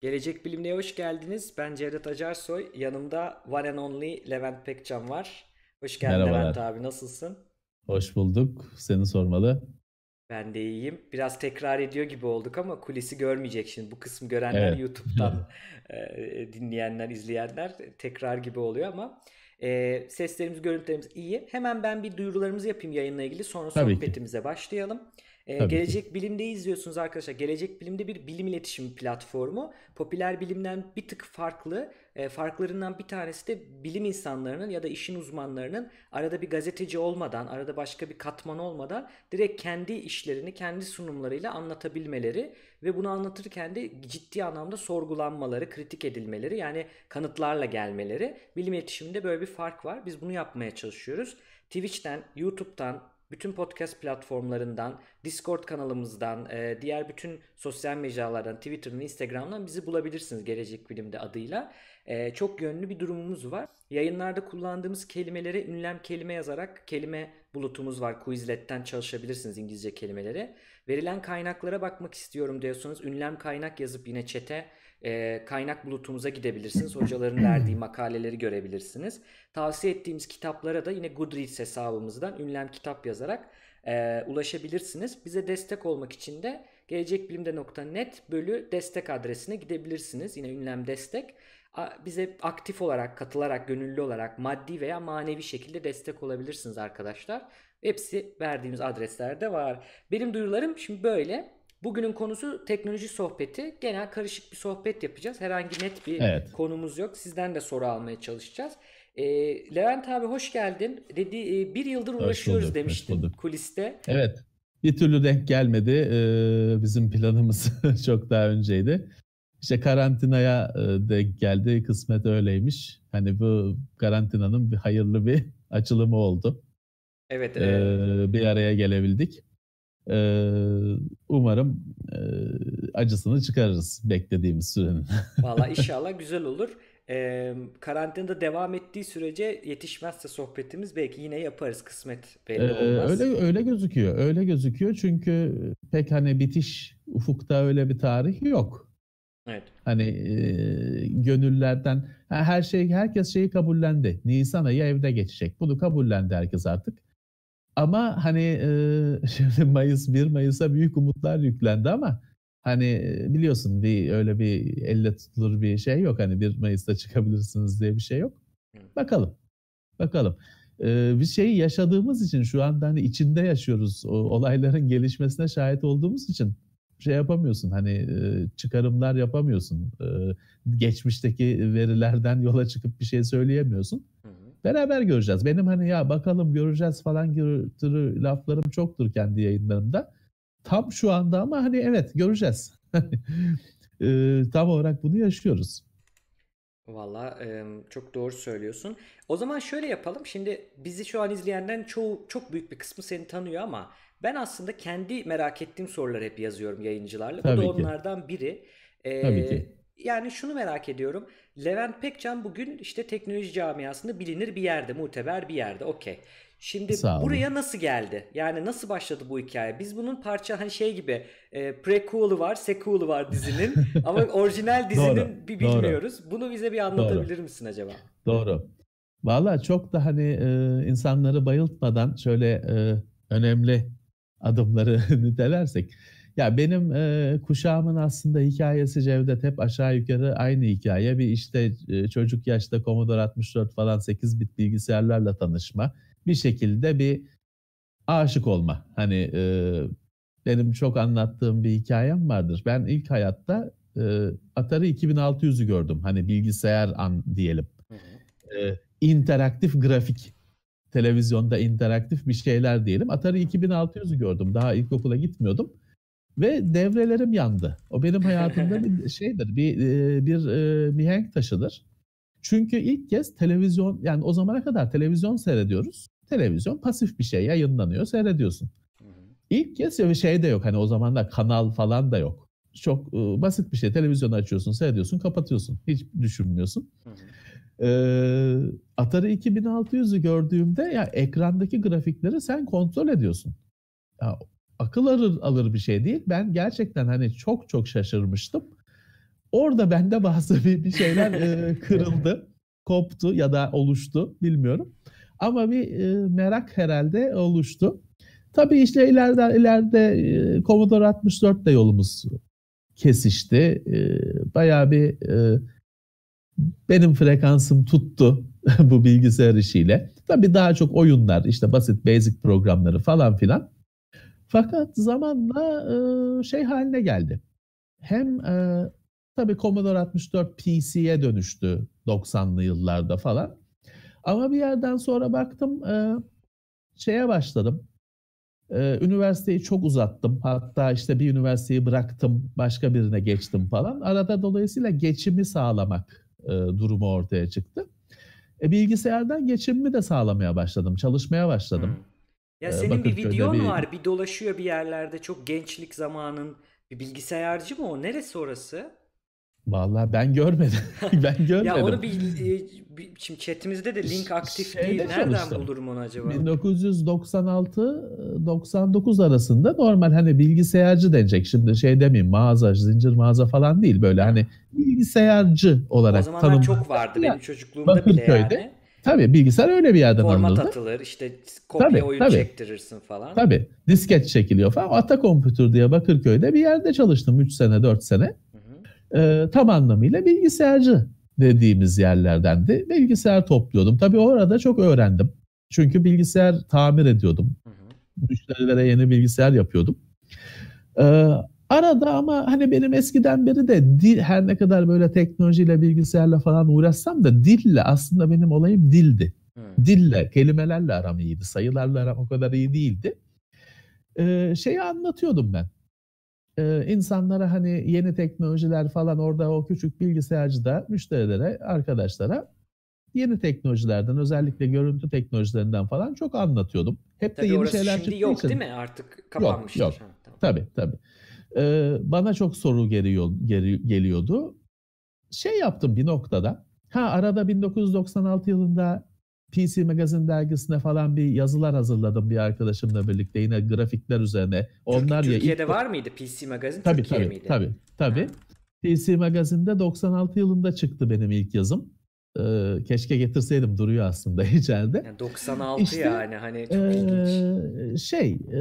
Gelecek Bilimli'ye hoş geldiniz. Ben Cevdet Acarsoy. Yanımda One and Only Levent Pekcan var. Hoş geldin Merhabalar. Levent abi. Nasılsın? Hoş bulduk. Seni sormalı. Ben de iyiyim. Biraz tekrar ediyor gibi olduk ama kulisi görmeyecek şimdi. Bu kısmı görenler evet. YouTube'dan e, dinleyenler, izleyenler tekrar gibi oluyor ama e, seslerimiz, görüntülerimiz iyi. Hemen ben bir duyurularımızı yapayım yayınla ilgili. Sonra Tabii sohbetimize ki. başlayalım. Ee, Gelecek ki. Bilim'de izliyorsunuz arkadaşlar. Gelecek Bilim'de bir bilim iletişim platformu. Popüler bilimden bir tık farklı. E, farklarından bir tanesi de bilim insanlarının ya da işin uzmanlarının arada bir gazeteci olmadan, arada başka bir katman olmadan direkt kendi işlerini kendi sunumlarıyla anlatabilmeleri ve bunu anlatırken de ciddi anlamda sorgulanmaları, kritik edilmeleri yani kanıtlarla gelmeleri. Bilim iletişiminde böyle bir fark var. Biz bunu yapmaya çalışıyoruz. Twitch'ten, YouTube'dan, bütün podcast platformlarından, Discord kanalımızdan, e, diğer bütün sosyal mecralardan, Twitter'dan, Instagram'dan bizi bulabilirsiniz Gelecek Bilim'de adıyla. E, çok yönlü bir durumumuz var. Yayınlarda kullandığımız kelimelere ünlem kelime yazarak kelime bulutumuz var. Quizlet'ten çalışabilirsiniz İngilizce kelimeleri. Verilen kaynaklara bakmak istiyorum diyorsunuz, ünlem kaynak yazıp yine çete e, kaynak bulutumuza gidebilirsiniz. Hocaların verdiği makaleleri görebilirsiniz. Tavsiye ettiğimiz kitaplara da yine Goodreads hesabımızdan ünlem kitap yazarak e, ulaşabilirsiniz. Bize destek olmak için de gelecekbilimde.net bölü destek adresine gidebilirsiniz. Yine ünlem destek. Bize aktif olarak, katılarak, gönüllü olarak maddi veya manevi şekilde destek olabilirsiniz arkadaşlar. Hepsi verdiğimiz adreslerde var. Benim duyurularım şimdi böyle. Bugünün konusu teknoloji sohbeti. Genel karışık bir sohbet yapacağız. Herhangi net bir evet. konumuz yok. Sizden de soru almaya çalışacağız. E, Levent abi hoş geldin. Dedi e, bir yıldır uğraşıyoruz bulduk, demiştin kuliste. Evet. Bir türlü denk gelmedi. Ee, bizim planımız çok daha önceydi. İşte karantinaya e, denk geldi. Kısmet öyleymiş. Hani bu karantinanın bir hayırlı bir açılımı oldu. Evet. Ee, evet. Ee, bir araya gelebildik. Ee, umarım e, acısını çıkarırız beklediğimiz sürenin. Valla inşallah güzel olur. Ee, karantinada devam ettiği sürece yetişmezse sohbetimiz belki yine yaparız kısmet belli ee, olmaz. Öyle öyle gözüküyor. Öyle gözüküyor çünkü pek hani bitiş ufukta öyle bir tarih yok. Evet. Hani e, gönüllerden her şey herkes şeyi kabullendi. Nisan ayı evde geçecek. Bunu kabullendi herkes artık. Ama hani e, şimdi Mayıs 1 Mayıs'a büyük umutlar yüklendi ama hani biliyorsun bir öyle bir elle tutulur bir şey yok. Hani 1 Mayıs'ta çıkabilirsiniz diye bir şey yok. Bakalım. Bakalım. Ee, bir şeyi yaşadığımız için şu anda hani içinde yaşıyoruz. O, olayların gelişmesine şahit olduğumuz için şey yapamıyorsun. Hani e, çıkarımlar yapamıyorsun. E, geçmişteki verilerden yola çıkıp bir şey söyleyemiyorsun. Hı hı. Beraber göreceğiz. Benim hani ya bakalım göreceğiz falan türü laflarım çoktur kendi yayınlarımda. Tam şu anda ama hani evet göreceğiz. e, tam olarak bunu yaşıyoruz. Valla e, çok doğru söylüyorsun. O zaman şöyle yapalım. Şimdi bizi şu an izleyenlerin çoğu çok büyük bir kısmı seni tanıyor ama ben aslında kendi merak ettiğim soruları hep yazıyorum yayıncılarla. Tabii Bu da ki. onlardan biri. E, Tabii ki. Yani şunu merak ediyorum. Levent Pekcan bugün işte teknoloji camiasında bilinir bir yerde, muteber bir yerde. Okey. Şimdi buraya nasıl geldi? Yani nasıl başladı bu hikaye? Biz bunun parça hani şey gibi e, prequel'ı var, sequel'ı var dizinin ama orijinal dizinin doğru, bir bilmiyoruz. Doğru. Bunu bize bir anlatabilir doğru. misin acaba? Doğru. Valla çok da hani e, insanları bayıltmadan şöyle e, önemli adımları nitelersek ya benim e, kuşağımın aslında hikayesi Cevdet hep aşağı yukarı aynı hikaye. Bir işte e, çocuk yaşta Commodore 64 falan 8 bit bilgisayarlarla tanışma. Bir şekilde bir aşık olma. Hani e, benim çok anlattığım bir hikayem vardır. Ben ilk hayatta e, Atari 2600'ü gördüm. Hani bilgisayar an diyelim. E, interaktif grafik televizyonda interaktif bir şeyler diyelim. Atari 2600'ü gördüm. Daha ilkokula gitmiyordum ve devrelerim yandı. O benim hayatımda bir şeydir, bir e, bir mihenk e, taşıdır. Çünkü ilk kez televizyon yani o zamana kadar televizyon seyrediyoruz. Televizyon pasif bir şey yayınlanıyor, seyrediyorsun. İlk kez bir şey de yok hani o zaman da kanal falan da yok. Çok e, basit bir şey. Televizyonu açıyorsun, seyrediyorsun, kapatıyorsun. Hiç düşünmüyorsun. Ee, Atari 2600'ü gördüğümde ya ekrandaki grafikleri sen kontrol ediyorsun. Ya, akıl alır, alır bir şey değil. Ben gerçekten hani çok çok şaşırmıştım. Orada bende bazı bir, bir şeyler e, kırıldı, koptu ya da oluştu bilmiyorum. Ama bir e, merak herhalde oluştu. Tabii işte ileride, ileride e, Commodore 64 ile yolumuz kesişti. E, bayağı bir e, benim frekansım tuttu bu bilgisayar işiyle. Tabii daha çok oyunlar, işte basit basic programları falan filan. Fakat zamanla e, şey haline geldi. Hem e, tabii Commodore 64 PC'ye dönüştü 90'lı yıllarda falan. Ama bir yerden sonra baktım e, şeye başladım. E, üniversiteyi çok uzattım. Hatta işte bir üniversiteyi bıraktım, başka birine geçtim falan. Arada dolayısıyla geçimi sağlamak e, durumu ortaya çıktı. E, bilgisayardan geçimimi de sağlamaya başladım, çalışmaya başladım. Hmm. Ya senin bir videon bir var, bir dolaşıyor bir yerlerde çok gençlik zamanın bir bilgisayarcı mı o? Neresi orası? Vallahi ben görmedim. ben görmedim. Ya onu bir, e, bir şimdi chatimizde de link aktif Şeyde değil. Nereden çalıştım. bulurum onu acaba? 1996-99 e, arasında normal hani bilgisayarcı denecek. Şimdi şey demeyeyim mağaza, zincir mağaza falan değil. Böyle hani bilgisayarcı olarak O zamanlar tanımlı. çok vardı ya, benim çocukluğumda bile yani. Tabii bilgisayar öyle bir yerden Format alınırdı. Format atılır işte kopya tabii, oyun tabii. çektirirsin falan. Tabii disket çekiliyor falan. Ata Computer diye Bakırköy'de bir yerde çalıştım 3 sene 4 sene. Hı hı. Ee, tam anlamıyla bilgisayarcı dediğimiz yerlerdendi. bilgisayar topluyordum. Tabii orada çok öğrendim. Çünkü bilgisayar tamir ediyordum. Hı hı. Müşterilere yeni bilgisayar yapıyordum. Ee, Arada ama hani benim eskiden beri de dil, her ne kadar böyle teknolojiyle, bilgisayarla falan uğraşsam da dille aslında benim olayım dildi. Hmm. Dille, kelimelerle aram iyiydi. Sayılarla aram o kadar iyi değildi. Ee, şeyi anlatıyordum ben. Ee, insanlara hani yeni teknolojiler falan orada o küçük bilgisayarcıda müşterilere, arkadaşlara yeni teknolojilerden özellikle görüntü teknolojilerinden falan çok anlatıyordum. Hep tabii de yeni orası şeyler şimdi yok için. değil mi? Artık kapanmış Yok, yok. Tabii tabii e, bana çok soru geliyor, geri, geliyordu. Şey yaptım bir noktada. Ha arada 1996 yılında PC Magazine dergisine falan bir yazılar hazırladım bir arkadaşımla birlikte yine grafikler üzerine. Onlar Türk, Türkiye'de ilk... var mıydı PC Magazine? Tabii Türkiye tabii, miydi? tabii tabii. Ha. PC Magazine'de 96 yılında çıktı benim ilk yazım e, keşke getirseydim duruyor aslında içeride. Yani 96 işte, yani hani çok e, ilginç. Şey e,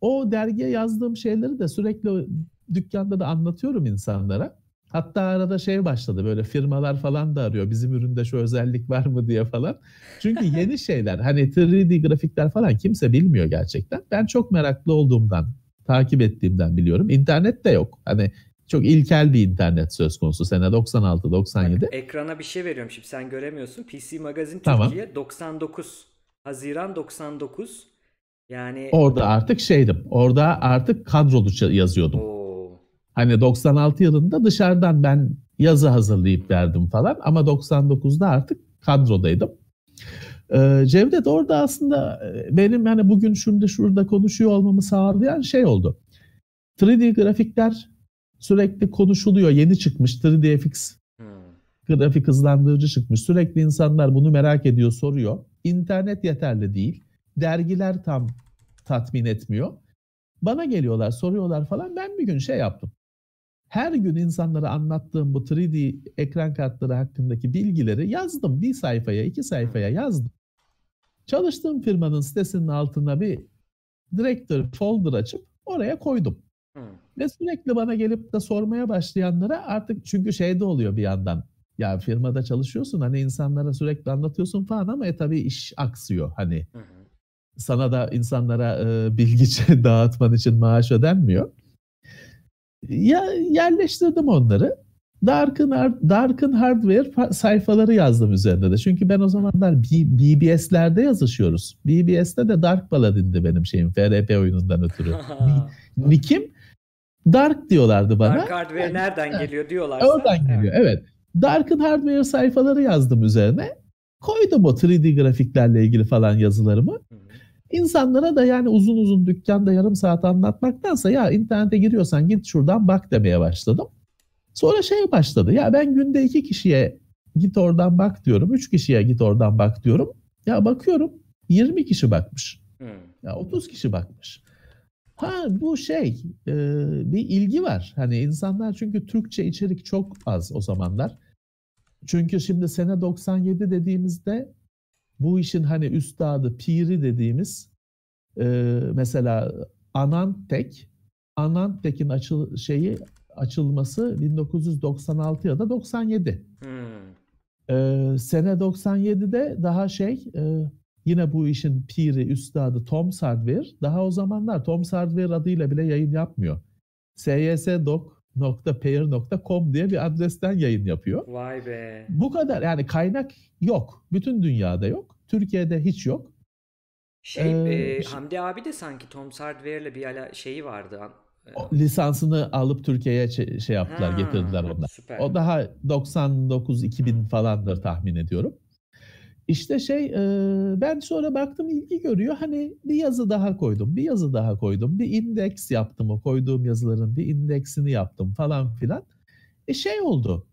o dergiye yazdığım şeyleri de sürekli dükkanda da anlatıyorum insanlara. Hatta arada şey başladı böyle firmalar falan da arıyor bizim üründe şu özellik var mı diye falan. Çünkü yeni şeyler hani 3D grafikler falan kimse bilmiyor gerçekten. Ben çok meraklı olduğumdan takip ettiğimden biliyorum. İnternet de yok. Hani çok ilkel bir internet söz konusu. Sene 96-97. Bak, ekrana bir şey veriyorum şimdi sen göremiyorsun. PC Magazine Türkiye. tamam. 99. Haziran 99. Yani orada artık şeydim. Orada artık kadrolu yazıyordum. Oo. Hani 96 yılında dışarıdan ben yazı hazırlayıp derdim falan ama 99'da artık kadrodaydım. Ee, Cevdet orada aslında e, benim yani bugün şimdi şurada konuşuyor olmamı sağlayan şey oldu. 3D grafikler sürekli konuşuluyor. Yeni çıkmış 3DFX hmm. grafik hızlandırıcı çıkmış. Sürekli insanlar bunu merak ediyor, soruyor. İnternet yeterli değil. Dergiler tam tatmin etmiyor. Bana geliyorlar, soruyorlar falan. Ben bir gün şey yaptım. Her gün insanlara anlattığım bu 3D ekran kartları hakkındaki bilgileri yazdım. Bir sayfaya, iki sayfaya hmm. yazdım. Çalıştığım firmanın sitesinin altına bir director folder açıp oraya koydum. Hmm. Ve sürekli bana gelip de sormaya başlayanlara artık çünkü şey de oluyor bir yandan. Ya firmada çalışıyorsun hani insanlara sürekli anlatıyorsun falan ama e tabii iş aksıyor hani. Hı hı. Sana da insanlara e, bilgi dağıtman için maaş ödenmiyor. Ya yerleştirdim onları. Dark'ın Dark'ın Hardware sayfaları yazdım üzerinde de. Çünkü ben o zamanlar BBS'lerde yazışıyoruz. BBS'te de Dark Paladin'di benim şeyim. FRP oyunundan ötürü. Nikim Dark diyorlardı bana. Dark hardware nereden geliyor diyorlarsa. Oradan geliyor evet. Dark'ın hardware sayfaları yazdım üzerine. Koydum o 3D grafiklerle ilgili falan yazılarımı. İnsanlara da yani uzun uzun dükkanda yarım saat anlatmaktansa ya internete giriyorsan git şuradan bak demeye başladım. Sonra şey başladı ya ben günde iki kişiye git oradan bak diyorum. Üç kişiye git oradan bak diyorum. Ya bakıyorum 20 kişi bakmış. Ya 30 kişi bakmış. Ha bu şey e, bir ilgi var. Hani insanlar çünkü Türkçe içerik çok az o zamanlar. Çünkü şimdi sene 97 dediğimizde bu işin hani üstadı, piri dediğimiz e, mesela Anantek, Anantek'in açıl şeyi açılması 1996 ya da 97. Hmm. E, sene 97'de daha şey e, Yine bu işin piri, üstadı Tom Sardver daha o zamanlar Tom Sardver adıyla bile yayın yapmıyor. syesdoc.pair.com diye bir adresten yayın yapıyor. Vay be. Bu kadar yani kaynak yok. Bütün dünyada yok. Türkiye'de hiç yok. Şey, ee, e, Hamdi abi de sanki Tom Sardware'le bir ala şeyi vardı. O, lisansını alıp Türkiye'ye şey, şey yaptılar, ha, getirdiler onlar. Süper. O daha 99-2000 falandır tahmin ediyorum. İşte şey e, ben sonra baktım ilgi görüyor. Hani bir yazı daha koydum, bir yazı daha koydum. Bir indeks yaptım o koyduğum yazıların bir indeksini yaptım falan filan. E şey oldu.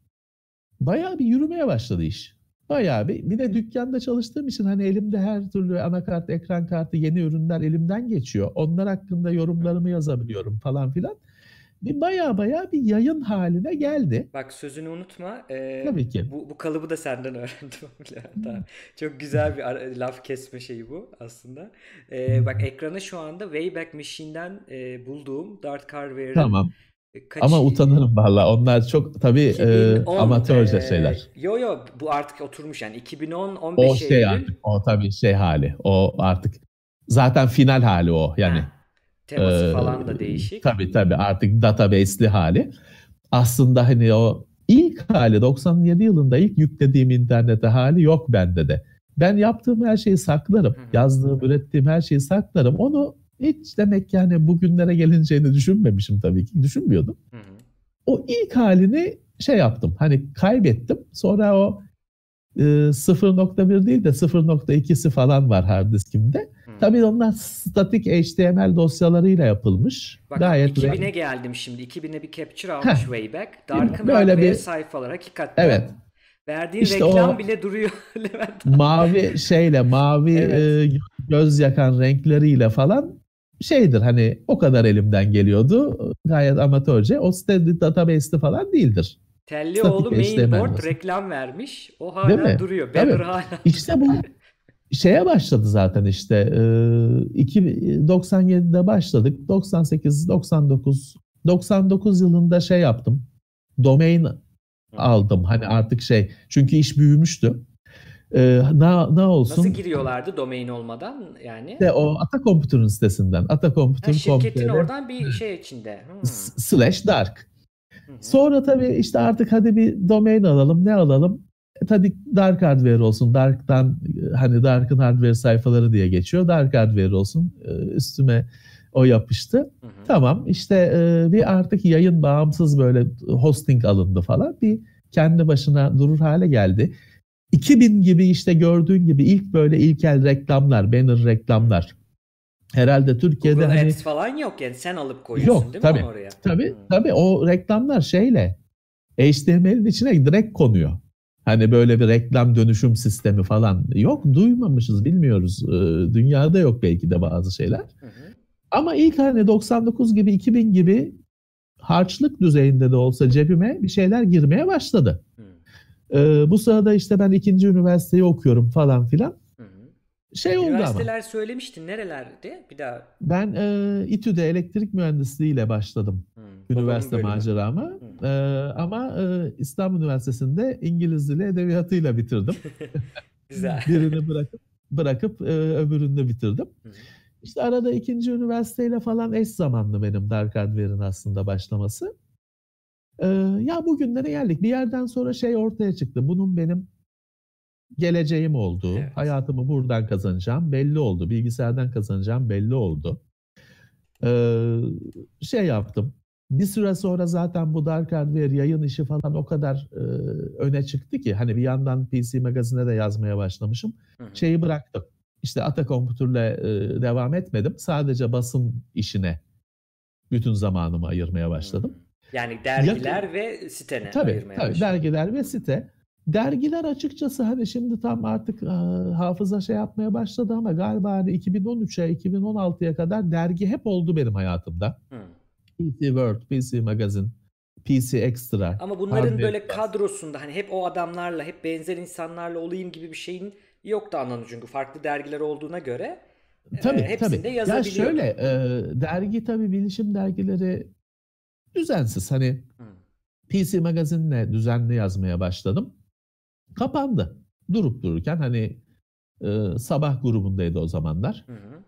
Bayağı bir yürümeye başladı iş. Bayağı bir, bir de dükkanda çalıştığım için hani elimde her türlü anakart, ekran kartı, yeni ürünler elimden geçiyor. Onlar hakkında yorumlarımı yazabiliyorum falan filan bir baya baya bir yayın haline geldi. Bak sözünü unutma. E, Tabii ki. Bu, bu kalıbı da senden öğrendim. Tamam. Çok güzel bir ara, laf kesme şeyi bu aslında. E, bak ekrana şu anda Wayback Machine'den e, bulduğum Dart Carver'ın tamam. Kaç... Ama utanırım valla. Onlar çok tabii e, amatörce e, şeyler. Yo yo bu artık oturmuş yani 2010 15 O şey Eylül. artık o tabii şey hali. O artık zaten final hali o yani. Ha. Teması ee, falan da değişik. Tabii tabii artık database'li hali. Aslında hani o ilk hali 97 yılında ilk yüklediğim internete hali yok bende de. Ben yaptığım her şeyi saklarım. Yazdığım, ürettiğim her şeyi saklarım. Onu hiç demek yani bugünlere gelinceğini düşünmemişim tabii ki. Düşünmüyordum. O ilk halini şey yaptım. Hani kaybettim. Sonra o e, ıı, 0.1 değil de 0.2'si falan var hard diskimde. Tabii onlar statik HTML dosyalarıyla yapılmış. Bak, Gayet 2000'e real. geldim şimdi. 2000'e bir capture almış Heh, Wayback. Dark'ın böyle bir sayfalar hakikaten. Evet. Verdiği işte reklam o bile duruyor Mavi şeyle, mavi evet. e, göz yakan renkleriyle falan şeydir hani o kadar elimden geliyordu. Gayet amatörce. O site database'li falan değildir. Telli Statik mainboard reklam vermiş. O hala duruyor. Banner hala. İşte bu şeye başladı zaten işte e, 97'de başladık 98 99 99 yılında şey yaptım domain aldım hani artık şey çünkü iş büyümüştü e, ne na olsun. Nasıl giriyorlardı domain olmadan yani? De o Ata Computer'ın sitesinden. Ata Computer. Ha, şirketin kompleri. oradan bir şey içinde. Hmm. Slash Dark. Sonra tabii işte artık hadi bir domain alalım ne alalım. E tabii Dark Hardware olsun. Dark'tan e, hani Dark'ın hardware sayfaları diye geçiyor. Dark Hardware olsun. E, üstüme o yapıştı. Hı hı. Tamam işte bir artık yayın bağımsız böyle hosting alındı falan. Bir kendi başına durur hale geldi. 2000 gibi işte gördüğün gibi ilk böyle ilkel reklamlar, banner reklamlar. Herhalde Türkiye'de Google hani... Ads falan yok yani sen alıp koyuyorsun yok, değil tabii, mi oraya? Tabii hmm. tabii o reklamlar şeyle HTML'in içine direkt konuyor. Hani böyle bir reklam dönüşüm sistemi falan yok. Duymamışız, bilmiyoruz. Ee, dünyada yok belki de bazı şeyler. Hı hı. Ama ilk hani 99 gibi, 2000 gibi harçlık düzeyinde de olsa cebime bir şeyler girmeye başladı. Hı. Ee, bu sırada işte ben ikinci üniversiteyi okuyorum falan filan. Şey oldu ama. Üniversiteler söylemiştin nerelerde bir daha? Ben e, İTÜ'de elektrik mühendisliği ile başladım hmm, üniversite macerama. Hmm. E, ama e, İstanbul Üniversitesi'nde İngiliz dili edebiyatıyla bitirdim. Güzel. Birini bırakıp bırakıp e, öbürünü de bitirdim. Hmm. İşte arada ikinci üniversiteyle falan eş zamanlı benim Dark Adver'in aslında başlaması. E, ya bugünlere geldik. Bir yerden sonra şey ortaya çıktı. Bunun benim geleceğim oldu. Evet. Hayatımı buradan kazanacağım belli oldu. Bilgisayardan kazanacağım belli oldu. Ee, şey yaptım. Bir süre sonra zaten bu Dark Hardware yayın işi falan o kadar e, öne çıktı ki hani bir yandan PC Magazine'e de yazmaya başlamışım. Hı hı. Şeyi bıraktım. İşte Ata Computer'la e, devam etmedim. Sadece basın işine bütün zamanımı ayırmaya başladım. Hı. Hmm. Yani dergiler Yakın, ve sitene tabii, ayırmaya tabii, başladım. dergiler ve site. Dergiler açıkçası hani şimdi tam artık e, hafıza şey yapmaya başladı ama galiba hani 2013'e 2016'ya kadar dergi hep oldu benim hayatımda. Hmm. PC World, PC Magazine, PC Extra. Ama bunların Hard böyle kadrosunda hani hep o adamlarla, hep benzer insanlarla olayım gibi bir şeyin yoktu anlamı çünkü farklı dergiler olduğuna göre. E, tabii, e, hepsinde tabii. yazabiliyor. Ya şöyle e, dergi tabii bilişim dergileri düzensiz hani PC Magazine'le düzenli yazmaya başladım kapandı. Durup dururken hani e, sabah grubundaydı o zamanlar. Hı hı.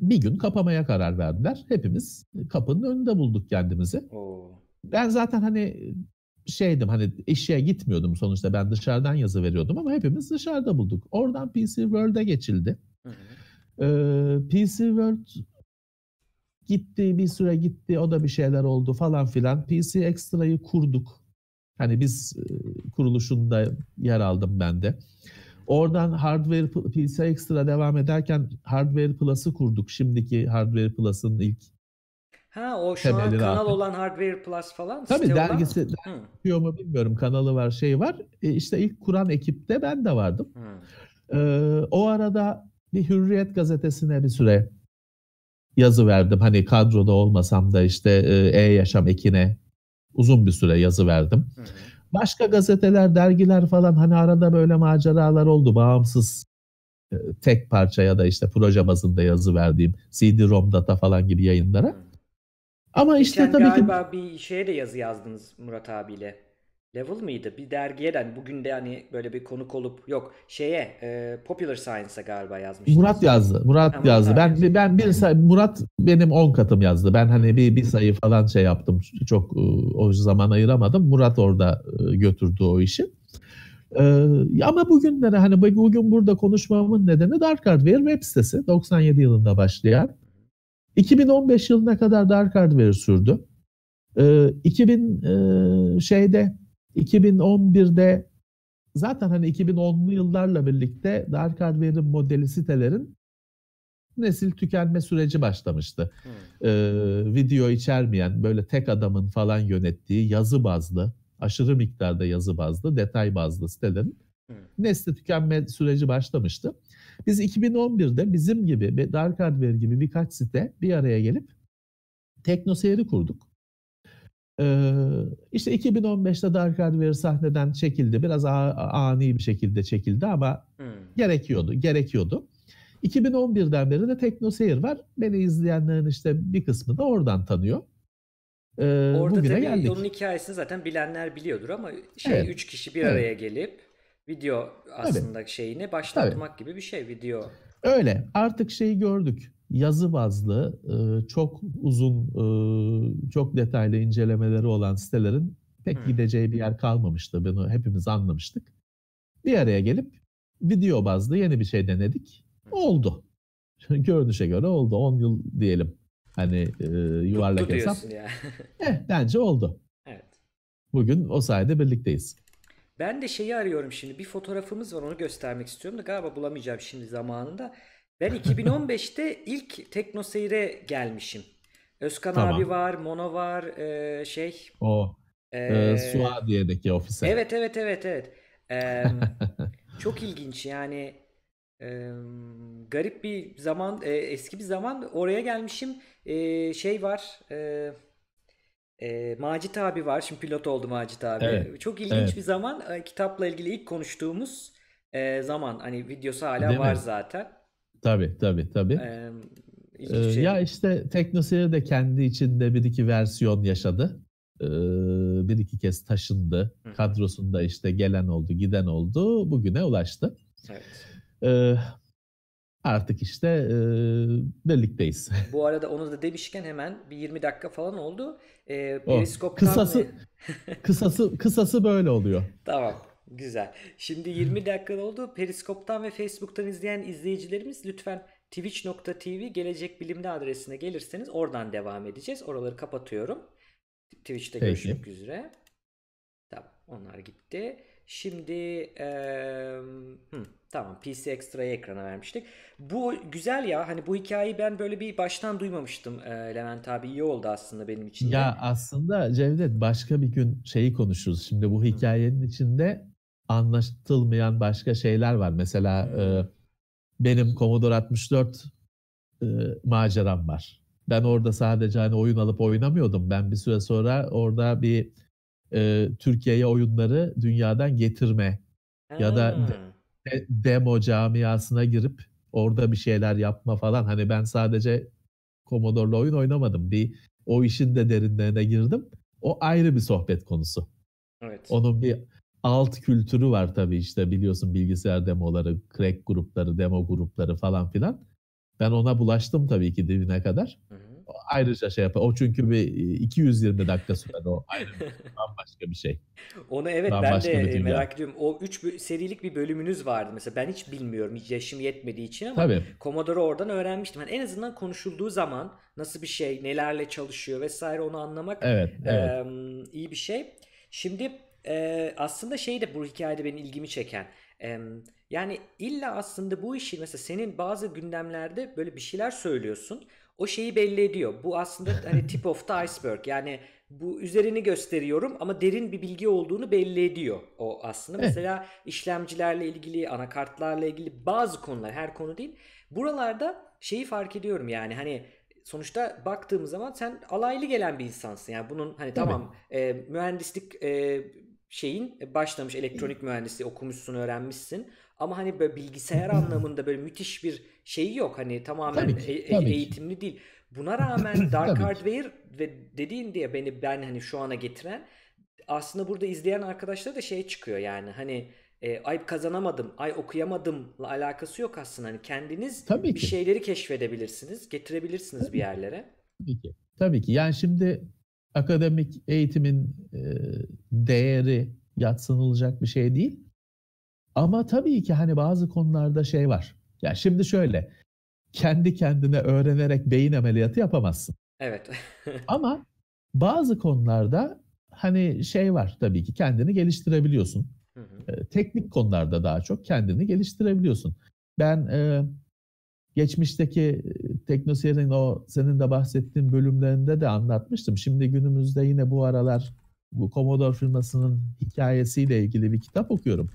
Bir gün kapamaya karar verdiler. Hepimiz kapının önünde bulduk kendimizi. Oo. Ben zaten hani şeydim hani işe gitmiyordum sonuçta ben dışarıdan yazı veriyordum ama hepimiz dışarıda bulduk. Oradan PC World'e geçildi. Hı hı. Ee, PC World gitti bir süre gitti o da bir şeyler oldu falan filan. PC Extra'yı kurduk. Hani biz e, kuruluşunda yer aldım ben de. Oradan Hardware PC Extra devam ederken Hardware Plus'ı kurduk. Şimdiki Hardware Plus'ın ilk Ha o şu an kanal artık. olan Hardware Plus falan. Tabii dergisi olan... mu bilmiyorum. Kanalı var, şey var. E işte ilk kuran ekipte ben de vardım. Hı. E, o arada bir Hürriyet gazetesine bir süre yazı verdim. Hani kadroda olmasam da işte E-Yaşam e ekine uzun bir süre yazı verdim. Hı hı. Başka gazeteler, dergiler falan hani arada böyle maceralar oldu. Bağımsız e, tek parça ya da işte proje bazında yazı verdiğim CD-ROM data falan gibi yayınlara. Hı. Ama işte Geçen tabii galiba ki... bir şeye de yazı yazdınız Murat abiyle. Level mıydı? Bir dergiye de hani bugün de hani böyle bir konuk olup yok şeye e, Popular Science'a galiba yazmış. Murat yazdı. Murat ha, yazdı. Murat ben ben bir say- Murat benim 10 katım yazdı. Ben hani bir bir sayı falan şey yaptım. Çok e, o zaman ayıramadım. Murat orada e, götürdü o işi. Ee, ama bugünlere hani bugün burada konuşmamın nedeni Dark Hardware web sitesi 97 yılında başlayan 2015 yılına kadar Dark Hardware sürdü. Ee, 2000 e, şeyde 2011'de zaten hani 2010'lu yıllarla birlikte dark hardware'in modeli sitelerin nesil tükenme süreci başlamıştı. Hmm. Ee, video içermeyen böyle tek adamın falan yönettiği yazı bazlı, aşırı miktarda yazı bazlı, detay bazlı sitelerin hmm. nesli tükenme süreci başlamıştı. Biz 2011'de bizim gibi ve Dark Hardware gibi birkaç site bir araya gelip teknoseyri kurduk. Ee, işte 2015'te Dark Adver sahneden çekildi. Biraz ani bir şekilde çekildi ama hmm. gerekiyordu, gerekiyordu. 2011'den beri de Tekno Seyir var. Beni izleyenlerin işte bir kısmı da oradan tanıyor. Ee, Orada bugüne tabii geldik. onun hikayesini zaten bilenler biliyordur ama şey evet. üç kişi bir evet. araya gelip video aslında evet. şeyini başlatmak evet. gibi bir şey video. Öyle. Artık şeyi gördük yazı bazlı e, çok uzun, e, çok detaylı incelemeleri olan sitelerin pek hmm. gideceği bir yer kalmamıştı. Bunu hepimiz anlamıştık. Bir araya gelip video bazlı yeni bir şey denedik. Oldu. Görünüşe göre oldu. 10 yıl diyelim. Hani e, yuvarlak Tuttu hesap. Ya. eh, bence oldu. Evet. Bugün o sayede birlikteyiz. Ben de şeyi arıyorum şimdi. Bir fotoğrafımız var onu göstermek istiyorum da galiba bulamayacağım şimdi zamanında. Ben 2015'te ilk Tekno Seyir'e gelmişim. Özkan tamam. abi var, Mono var, e, şey. O. E, e, Suadiye'deki ofise. Evet evet evet evet. E, çok ilginç yani e, garip bir zaman, e, eski bir zaman oraya gelmişim. E, şey var. E, e, Macit abi var. Şimdi pilot oldu Macit abi. Evet. Çok ilginç evet. bir zaman. E, kitapla ilgili ilk konuştuğumuz e, zaman. Hani videosu hala Değil var mi? zaten. Tabii tabii tabii. Ee, ee, şey... Ya işte teknoseyir de kendi içinde bir iki versiyon yaşadı. Ee, bir iki kez taşındı. Hı. Kadrosunda işte gelen oldu, giden oldu. Bugüne ulaştı. Evet. Ee, artık işte e, birlikteyiz. Bu arada onu da demişken hemen bir 20 dakika falan oldu. E, Periskop'tan... kısası, kısası, kısası böyle oluyor. Tamam. Güzel. Şimdi 20 dakika oldu. Periskop'tan ve Facebook'tan izleyen izleyicilerimiz lütfen twitch.tv gelecek bilimde adresine gelirseniz oradan devam edeceğiz. Oraları kapatıyorum. Twitch'te Peki. görüşmek üzere. Tamam onlar gitti. Şimdi e, hı, tamam PC Extra'yı ekrana vermiştik. Bu güzel ya hani bu hikayeyi ben böyle bir baştan duymamıştım e, Levent abi iyi oldu aslında benim için. Ya aslında Cevdet başka bir gün şeyi konuşuruz. Şimdi bu hikayenin hı. içinde Anlaşılmayan başka şeyler var. Mesela e, benim Commodore 64 e, maceram var. Ben orada sadece hani oyun alıp oynamıyordum. Ben bir süre sonra orada bir e, Türkiye'ye oyunları dünyadan getirme ha. ya da de, demo camiasına girip orada bir şeyler yapma falan. Hani ben sadece Commodore'la oyun oynamadım. Bir o işin de derinlerine girdim. O ayrı bir sohbet konusu. Evet. Onun bir alt kültürü var tabii işte biliyorsun bilgisayar demoları, crack grupları, demo grupları falan filan. Ben ona bulaştım tabii ki dibine kadar. Hı hı. ayrıca şey yapar. O çünkü bir 220 e, dakika süren o ayrı bambaşka bir şey. Onu evet bambaşka ben de e, merak ediyorum. O 3 serilik bir bölümünüz vardı mesela. Ben hiç bilmiyorum. Hiç yaşım yetmediği için ama tabii. Commodore'u oradan öğrenmiştim. Yani en azından konuşulduğu zaman nasıl bir şey, nelerle çalışıyor vesaire onu anlamak evet, evet. E, iyi bir şey. Şimdi e, aslında şey de bu hikayede benim ilgimi çeken. E, yani illa aslında bu işi mesela senin bazı gündemlerde böyle bir şeyler söylüyorsun. O şeyi belli ediyor. Bu aslında hani tip of the iceberg. Yani bu üzerini gösteriyorum ama derin bir bilgi olduğunu belli ediyor o aslında. Evet. Mesela işlemcilerle ilgili, anakartlarla ilgili bazı konular, her konu değil. Buralarda şeyi fark ediyorum yani hani sonuçta baktığımız zaman sen alaylı gelen bir insansın. Yani bunun hani Tabii. tamam e, mühendislik e, şeyin e, başlamış elektronik mühendisliği okumuşsun öğrenmişsin ama hani böyle bilgisayar anlamında böyle müthiş bir şeyi yok hani tamamen tabii ki, e, e, tabii eğitimli ki. değil. Buna rağmen Dark Hardware ve dediğin diye beni ben hani şu ana getiren aslında burada izleyen arkadaşlar da şey çıkıyor yani hani e, ay kazanamadım, ay okuyamadımla alakası yok aslında. Hani kendiniz Tabii ki. bir şeyleri keşfedebilirsiniz, getirebilirsiniz Tabii. bir yerlere. Tabii ki. Tabii ki. Yani şimdi akademik eğitimin e, değeri yatsınılacak bir şey değil. Ama tabii ki hani bazı konularda şey var. Ya yani şimdi şöyle kendi kendine öğrenerek beyin ameliyatı yapamazsın. Evet. Ama bazı konularda hani şey var tabii ki kendini geliştirebiliyorsun. Hı hı. E, teknik konularda daha çok kendini geliştirebiliyorsun. Ben e, geçmişteki Teknoseyir'in o senin de bahsettiğin bölümlerinde de anlatmıştım. Şimdi günümüzde yine bu aralar bu Commodore firmasının hikayesiyle ilgili bir kitap okuyorum.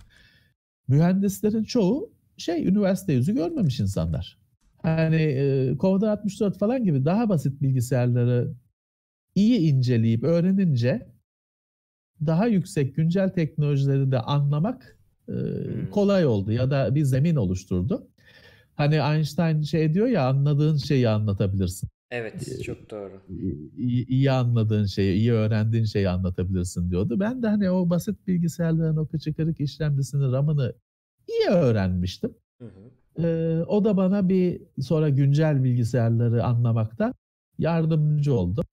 Mühendislerin çoğu şey üniversite yüzü görmemiş insanlar. Yani e, Commodore 64 falan gibi daha basit bilgisayarları iyi inceleyip öğrenince daha yüksek güncel teknolojileri de anlamak e, kolay oldu ya da bir zemin oluşturdu. Hani Einstein şey diyor ya anladığın şeyi anlatabilirsin. Evet çok doğru. İyi, iyi anladığın şeyi, iyi öğrendiğin şeyi anlatabilirsin diyordu. Ben de hani o basit bilgisayarların o küçük kırık işlemcisini, RAM'ını iyi öğrenmiştim. Hı hı. Ee, o da bana bir sonra güncel bilgisayarları anlamakta yardımcı oldu.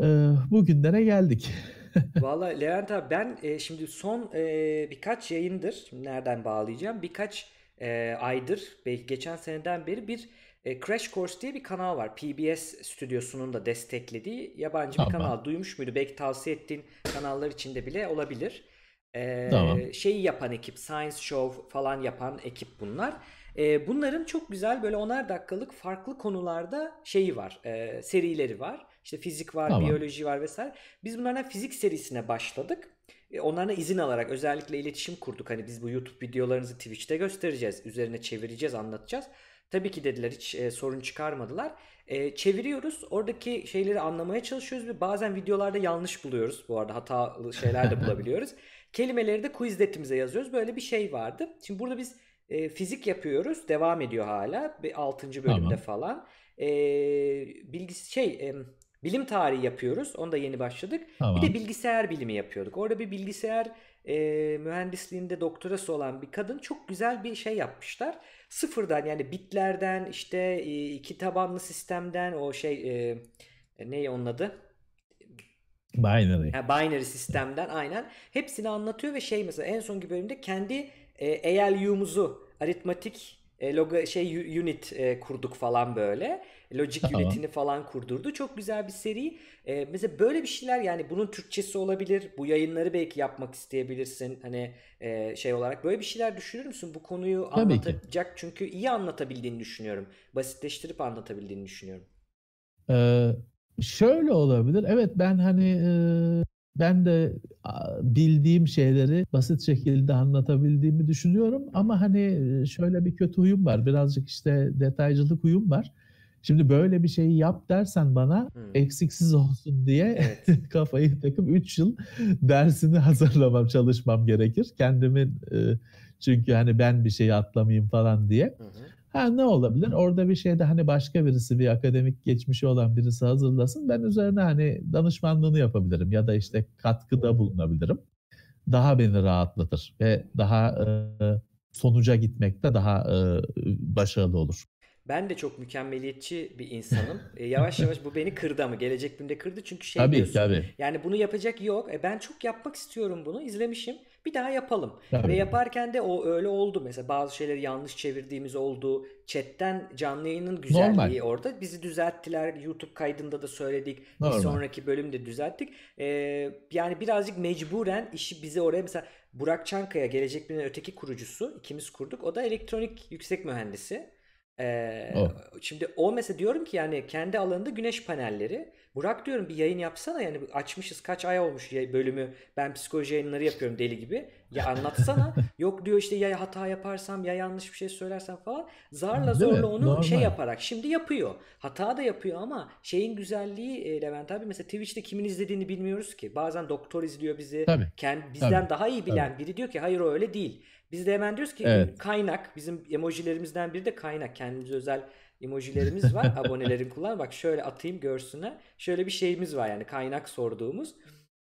Ee, bugünlere geldik. Valla Levent abi ben e, şimdi son e, birkaç yayındır, nereden bağlayacağım, birkaç e, aydır belki geçen seneden beri bir e, Crash Course diye bir kanal var. PBS stüdyosunun da desteklediği yabancı tamam. bir kanal. Duymuş muydu? Belki tavsiye ettiğin kanallar içinde bile olabilir. E, tamam. Şeyi yapan ekip, Science Show falan yapan ekip bunlar. E, bunların çok güzel böyle onar dakikalık farklı konularda şeyi var, e, serileri var. İşte fizik var, tamam. biyoloji var vesaire. Biz bunlardan fizik serisine başladık. E, onlarla izin alarak özellikle iletişim kurduk. Hani biz bu YouTube videolarınızı Twitch'te göstereceğiz. Üzerine çevireceğiz, anlatacağız. Tabii ki dediler hiç e, sorun çıkarmadılar. E, çeviriyoruz. Oradaki şeyleri anlamaya çalışıyoruz ve bazen videolarda yanlış buluyoruz. Bu arada hatalı şeyler de bulabiliyoruz. Kelimeleri de quizletimize yazıyoruz. Böyle bir şey vardı. Şimdi burada biz e, fizik yapıyoruz. Devam ediyor hala. 6. bölümde tamam. falan. E, bilgisi şey e, Bilim tarihi yapıyoruz. Onda yeni başladık. Tamam. Bir de bilgisayar bilimi yapıyorduk. Orada bir bilgisayar e, mühendisliğinde doktorası olan bir kadın çok güzel bir şey yapmışlar. Sıfırdan yani bitlerden işte e, iki tabanlı sistemden o şey e, e ne onun adı? Binary. Ha, binary sistemden aynen. Hepsini anlatıyor ve şey mesela en son bölümde kendi e, ALU'muzu aritmatik e, logo şey unit e, kurduk falan böyle. Logic tamam. yönetini falan kurdurdu. Çok güzel bir seri. E, mesela böyle bir şeyler yani bunun Türkçesi olabilir. Bu yayınları belki yapmak isteyebilirsin. Hani e, şey olarak böyle bir şeyler düşünür müsün? Bu konuyu anlatacak çünkü iyi anlatabildiğini düşünüyorum. Basitleştirip anlatabildiğini düşünüyorum. Ee, şöyle olabilir. Evet ben hani e, ben de bildiğim şeyleri basit şekilde anlatabildiğimi düşünüyorum ama hani e, şöyle bir kötü huyum var. Birazcık işte detaycılık huyum var. Şimdi böyle bir şeyi yap dersen bana hmm. eksiksiz olsun diye evet. kafayı takıp 3 yıl dersini hazırlamam, çalışmam gerekir. Kendimin e, çünkü hani ben bir şeyi atlamayayım falan diye. Hmm. Ha ne olabilir? Orada bir şeyde hani başka birisi bir akademik geçmişi olan birisi hazırlasın. Ben üzerine hani danışmanlığını yapabilirim ya da işte katkıda hmm. bulunabilirim. Daha beni rahatlatır ve daha e, sonuca gitmekte daha e, başarılı olur. Ben de çok mükemmeliyetçi bir insanım. E, yavaş yavaş bu beni kırdı ama gelecek günde kırdı çünkü şey tabii, diyorsun. Tabii. Yani bunu yapacak yok. E, ben çok yapmak istiyorum bunu. İzlemişim. Bir daha yapalım. Tabii. Ve yaparken de o öyle oldu. Mesela bazı şeyleri yanlış çevirdiğimiz oldu. Chatten canlı yayının güzelliği Normal. orada. Bizi düzelttiler. YouTube kaydında da söyledik. Normal. Bir sonraki bölümde düzelttik. E, yani birazcık mecburen işi bize oraya mesela Burak Çankaya Gelecek Bilinen Öteki kurucusu. ikimiz kurduk. O da elektronik yüksek mühendisi. Oh. Ee, O. şimdi o mesela diyorum ki yani kendi alanında güneş panelleri. Burak diyorum bir yayın yapsana yani açmışız kaç ay olmuş bölümü ben psikoloji yayınları yapıyorum deli gibi. Ya anlatsana. Yok diyor işte ya hata yaparsam ya yanlış bir şey söylersem falan. Zarla Değil zorla mi? onu şey yaparak şimdi yapıyor. Hata da yapıyor ama şeyin güzelliği Levent abi mesela Twitch'te kimin izlediğini bilmiyoruz ki. Bazen doktor izliyor bizi. Tabii. Kendi, Tabii. daha iyi Tabii. bilen biri diyor ki hayır o öyle değil. Biz de hemen diyoruz ki evet. kaynak bizim emojilerimizden biri de kaynak. Kendimize özel emojilerimiz var. Abonelerin kullan. Bak şöyle atayım görsüne. Şöyle bir şeyimiz var yani kaynak sorduğumuz.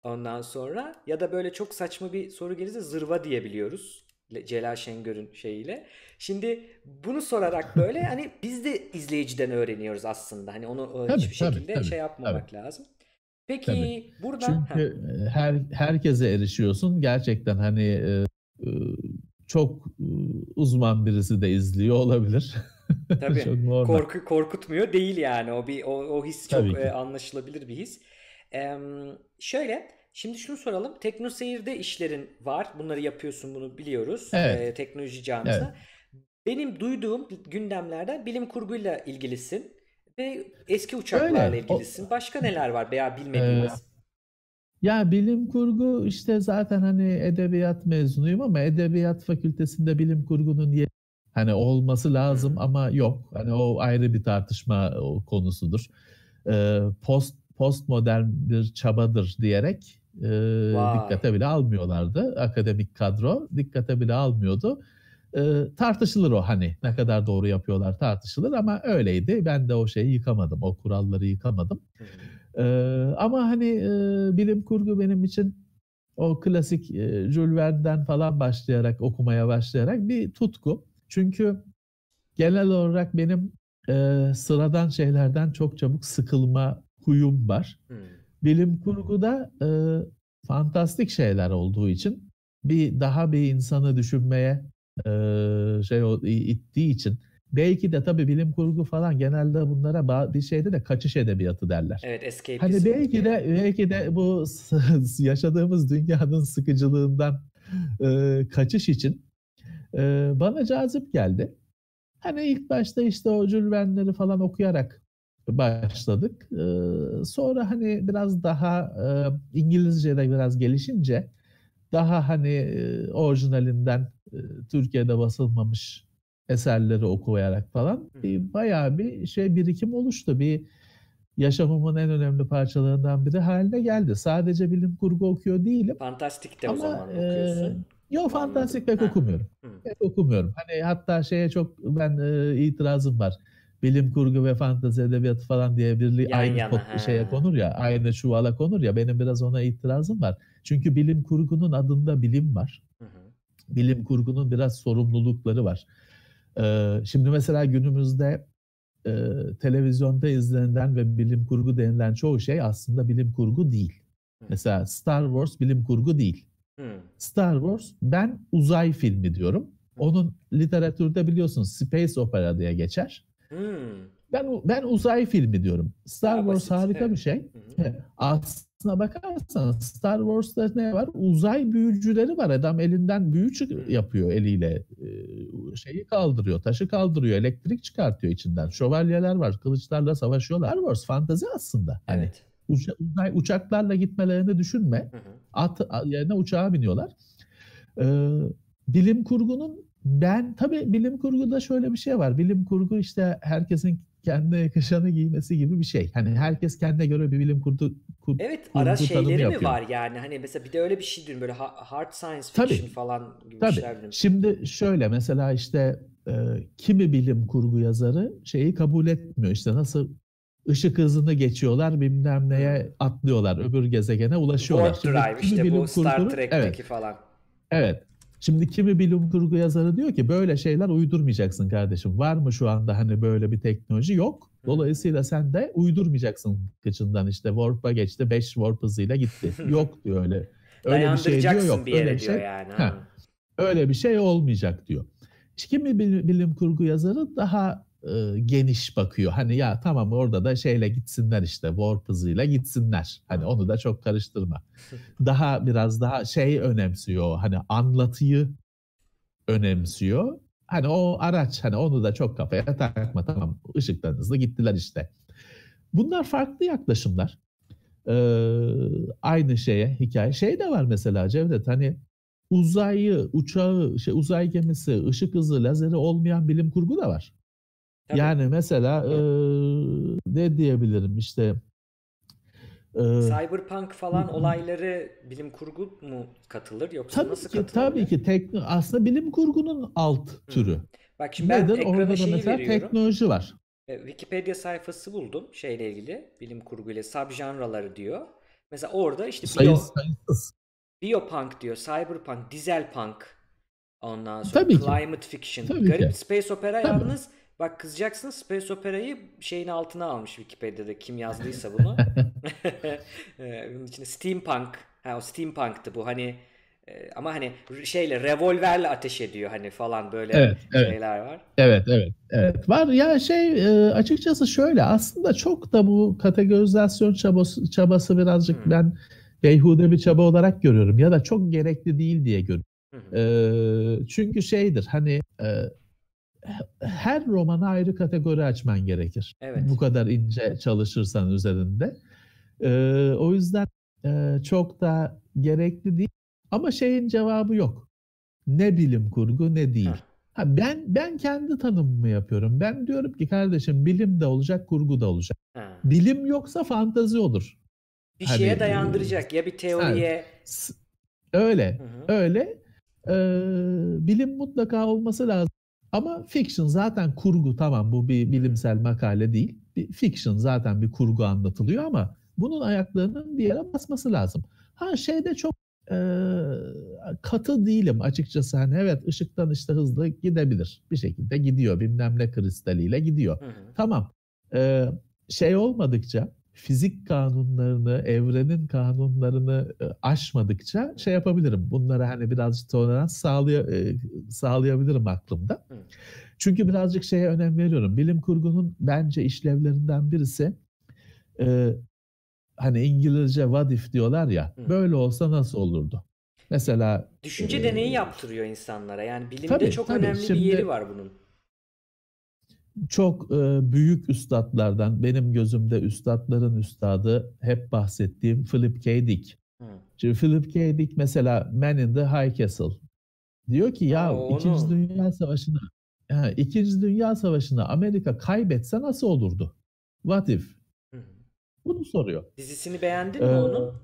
Ondan sonra ya da böyle çok saçma bir soru gelirse zırva diyebiliyoruz. Celal Şengör'ün şeyiyle. Şimdi bunu sorarak böyle hani biz de izleyiciden öğreniyoruz aslında. Hani onu e, tabii, hiçbir tabii, şekilde tabii, şey yapmamak tabii. lazım. Peki tabii. buradan Çünkü e, her herkese erişiyorsun. Gerçekten hani e çok ıı, uzman birisi de izliyor olabilir. Tabii. çok normal. Korku korkutmuyor değil yani. O bir o, o his çok e, ki. anlaşılabilir bir his. Ee, şöyle Şimdi şunu soralım. Tekno seyirde işlerin var. Bunları yapıyorsun bunu biliyoruz. E, evet. E, teknoloji camiasında. Evet. Benim duyduğum gündemlerden bilim kurguyla ilgilisin ve eski uçaklarla Öyle. ilgilisin. Başka neler var veya bilmediğimiz? Ee, ya bilim kurgu işte zaten hani edebiyat mezunuyum ama edebiyat fakültesinde bilim kurgunun yeri hani olması lazım ama yok. Hani o ayrı bir tartışma konusudur. Ee, post postmodern bir çabadır diyerek wow. E, dikkate bile almıyorlardı. Akademik kadro dikkate bile almıyordu. Ee, tartışılır o hani ne kadar doğru yapıyorlar tartışılır ama öyleydi. Ben de o şeyi yıkamadım, o kuralları yıkamadım ama hani e, bilim kurgu benim için o klasik e, Jules Verne'den falan başlayarak okumaya başlayarak bir tutku. Çünkü genel olarak benim e, sıradan şeylerden çok çabuk sıkılma huyum var. Hmm. Bilim kurguda e, fantastik şeyler olduğu için bir daha bir insanı düşünmeye e, şey ittiği için Belki de tabii bilim kurgu falan genelde bunlara bir şeyde de kaçış edebiyatı derler. Evet, escape. Hani belki de yani. belki de bu yaşadığımız dünyanın sıkıcılığından e, kaçış için e, bana cazip geldi. Hani ilk başta işte o Jules falan okuyarak başladık. E, sonra hani biraz daha e, İngilizce'de biraz gelişince daha hani e, orijinalinden e, Türkiye'de basılmamış eserleri okuyarak falan bir, e, bayağı bir şey birikim oluştu. Bir yaşamımın en önemli parçalarından biri haline geldi. Sadece bilim kurgu okuyor değilim. Fantastik de ama, o zaman e, okuyorsun. E, yok fantastik pek okumuyorum. Pek okumuyorum. Hani hatta şeye çok ben e, itirazım var. Bilim kurgu ve fantazi edebiyatı falan diye birliği Yan aynı yana, he. şeye konur ya, aynı çuvala konur ya. Benim biraz ona itirazım var. Çünkü bilim kurgunun adında bilim var. Hı hı. Bilim kurgunun biraz sorumlulukları var şimdi mesela günümüzde e, televizyonda izlenen ve bilim kurgu denilen çoğu şey aslında bilim kurgu değil. Hmm. Mesela Star Wars bilim kurgu değil. Hmm. Star Wars ben uzay filmi diyorum. Hmm. Onun literatürde biliyorsunuz space opera diye geçer. Hmm. Ben ben uzay filmi diyorum. Star Wars Basit, harika evet. bir şey. Aslında aslına bakarsanız Star Wars'ta ne var? Uzay büyücüleri var. Adam elinden büyü hmm. yapıyor eliyle. Ee, şeyi kaldırıyor, taşı kaldırıyor, elektrik çıkartıyor içinden. Şövalyeler var, kılıçlarla savaşıyorlar. Star Wars fantezi aslında. Hani evet. uça uzay, uçaklarla gitmelerini düşünme. Hı hı. At yerine uçağa biniyorlar. Ee, bilim kurgunun ben tabii bilim kurguda şöyle bir şey var. Bilim kurgu işte herkesin kendine yakışanı giymesi gibi bir şey. Hani herkes kendine göre bir bilim kurdu, kurdu Evet ara şeyleri mi yapıyor. var yani hani mesela bir de öyle bir şey diyorum böyle hard science fiction tabii, falan gibi tabii. şeyler. Diyorum. Şimdi şöyle mesela işte e, kimi bilim kurgu yazarı şeyi kabul etmiyor işte nasıl ışık hızını geçiyorlar bilmem neye hmm. atlıyorlar öbür gezegene ulaşıyorlar. Warp Drive işte bu Star Trek'teki evet, falan. Evet Şimdi kimi bilim kurgu yazarı diyor ki böyle şeyler uydurmayacaksın kardeşim. Var mı şu anda hani böyle bir teknoloji? Yok. Dolayısıyla sen de uydurmayacaksın kıçından işte warp'a geçti 5 warp hızıyla gitti. Yok diyor öyle. Öyle bir şey diyor yok. öyle bir şey. Diyor yani, ha. Öyle bir şey olmayacak diyor. Kimi bilim kurgu yazarı daha e, geniş bakıyor. Hani ya tamam orada da şeyle gitsinler işte warp hızıyla gitsinler. Hani onu da çok karıştırma. Daha biraz daha şey önemsiyor. Hani anlatıyı önemsiyor. Hani o araç hani onu da çok kafaya takma tamam ışıktan hızlı gittiler işte. Bunlar farklı yaklaşımlar. Ee, aynı şeye hikaye. Şey de var mesela Cevdet hani uzayı, uçağı, şey, uzay gemisi, ışık hızı, lazeri olmayan bilim kurgu da var. Tabii. Yani mesela evet. e, ne diyebilirim işte e, Cyberpunk falan olayları bilim kurgu mu katılır yoksa tabii nasıl ki, katılır? Tabii yani? ki tekno aslında bilim kurgunun alt Hı. türü. Bak şimdi ben ekrana Orada şeyi mesela veriyorum. teknoloji var. E, Wikipedia sayfası buldum şeyle ilgili bilim kurgu ile subjanraları diyor. Mesela orada işte Sayı, bio, sayısız. biopunk diyor, cyberpunk, dieselpunk ondan sonra Tabii climate ki. fiction. Tabii Garip ki. space opera Tabii. yalnız Bak kızacaksın Space Opera'yı şeyin altına almış Wikipedia'da kim yazdıysa bunu. Ee, bunun içinde steampunk. Ha, o steampunk'tı bu hani e, ama hani şeyle revolverle ateş ediyor hani falan böyle evet, evet. şeyler var. Evet evet evet var ya şey e, açıkçası şöyle aslında çok da bu kategorizasyon çabası, çabası birazcık hmm. ben beyhude bir çaba olarak görüyorum ya da çok gerekli değil diye görüyorum. Hı hı. Ee, çünkü şeydir hani e, her romanı ayrı kategori açman gerekir. Evet. Bu kadar ince çalışırsan üzerinde. Ee, o yüzden e, çok da gerekli değil. Ama şeyin cevabı yok. Ne bilim kurgu ne değil. Heh. Ha, ben ben kendi tanımımı yapıyorum. Ben diyorum ki kardeşim bilim de olacak, kurgu da olacak. Ha. Bilim yoksa fantazi olur. Bir hani, şeye e, dayandıracak ya bir teoriye. Evet. Öyle. Hı hı. Öyle. Ee, bilim mutlaka olması lazım. Ama fiction zaten kurgu tamam bu bir bilimsel makale değil. Bir fiction zaten bir kurgu anlatılıyor ama bunun ayaklarının bir yere basması lazım. Ha şeyde çok e, katı değilim açıkçası. Hani evet ışıktan işte hızlı gidebilir. Bir şekilde gidiyor bilmem ne kristaliyle gidiyor. Hı hı. Tamam. E, şey olmadıkça fizik kanunlarını, evrenin kanunlarını e, aşmadıkça şey yapabilirim. Bunlara hani birazcık tolerans sağlay e, sağlayabilirim aklımda. Çünkü birazcık şeye önem veriyorum. Bilim kurgunun bence işlevlerinden birisi e, hani İngilizce what if diyorlar ya. Böyle olsa nasıl olurdu? Mesela düşünce e, deneyi yaptırıyor insanlara. Yani bilimde tabii, çok tabii. önemli Şimdi, bir yeri var bunun çok e, büyük üstadlardan, benim gözümde üstadların üstadı hep bahsettiğim Philip K. Dick. Hmm. Şimdi Philip K. Dick mesela Man in the High Castle. Diyor ki ya Oo, İkinci onu... Dünya Savaşı'nı yani İkinci Dünya Savaşı'nı Amerika kaybetse nasıl olurdu? What if? Hmm. Bunu soruyor. Dizisini beğendin ee, mi onun?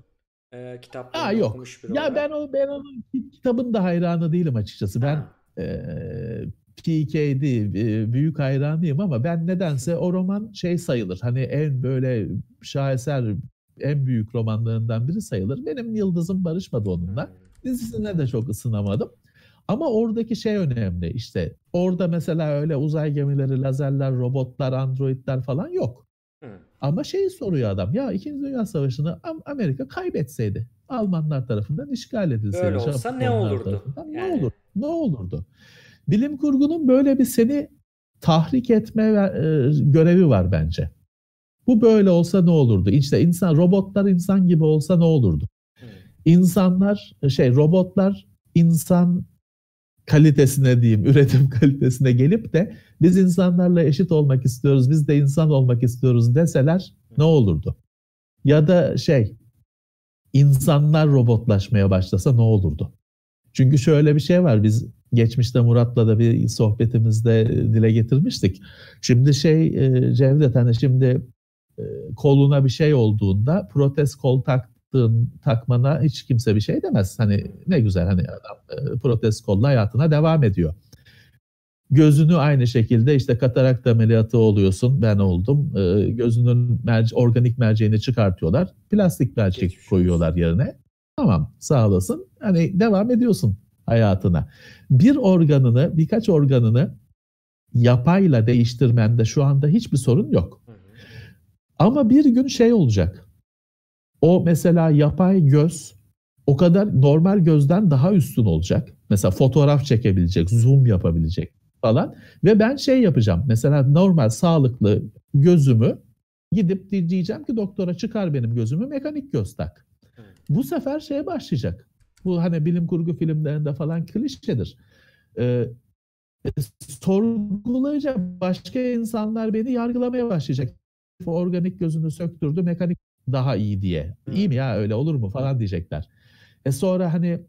Ee, kitaplarını yok. Ya ben, o, ben onun kitabın da hayranı değilim açıkçası. Ha. Ben e, PKD e, büyük hayranıyım ama ben nedense o roman şey sayılır. Hani en böyle şaheser en büyük romanlarından biri sayılır. Benim yıldızım barışmadı onunla. Dizisine de çok ısınamadım. Ama oradaki şey önemli işte. Orada mesela öyle uzay gemileri, lazerler, robotlar, androidler falan yok. Ama şeyi soruyor adam. Ya İkinci Dünya Savaşı'nı Amerika kaybetseydi, Almanlar tarafından işgal edilseydi. Öyle olsa ne olurdu? Yani. Ne olur? Ne olurdu? Bilim kurgunun böyle bir seni tahrik etme e, görevi var bence. Bu böyle olsa ne olurdu? İşte insan robotlar insan gibi olsa ne olurdu? İnsanlar e, şey robotlar insan kalitesine diyeyim, üretim kalitesine gelip de biz insanlarla eşit olmak istiyoruz, biz de insan olmak istiyoruz deseler ne olurdu? Ya da şey insanlar robotlaşmaya başlasa ne olurdu? Çünkü şöyle bir şey var. Biz geçmişte Murat'la da bir sohbetimizde e, dile getirmiştik. Şimdi şey e, Cevdet hani şimdi e, koluna bir şey olduğunda protez kol taktığın takmana hiç kimse bir şey demez. Hani ne güzel hani adam protez kolla hayatına devam ediyor. Gözünü aynı şekilde işte katarakt ameliyatı oluyorsun ben oldum. Gözünün merci, organik merceğini çıkartıyorlar. Plastik mercek koyuyorlar yerine. Tamam sağ olasın. Hani devam ediyorsun hayatına. Bir organını, birkaç organını yapayla değiştirmende şu anda hiçbir sorun yok. Ama bir gün şey olacak. O mesela yapay göz o kadar normal gözden daha üstün olacak. Mesela fotoğraf çekebilecek, zoom yapabilecek falan. Ve ben şey yapacağım. Mesela normal sağlıklı gözümü gidip diyeceğim ki doktora çıkar benim gözümü mekanik göz tak. Bu sefer şeye başlayacak. Bu hani bilim kurgu filmlerinde falan klişedir. Ee, sorgulayacağım. Başka insanlar beni yargılamaya başlayacak. Organik gözünü söktürdü, mekanik daha iyi diye. İyi mi ya öyle olur mu falan diyecekler. E sonra hani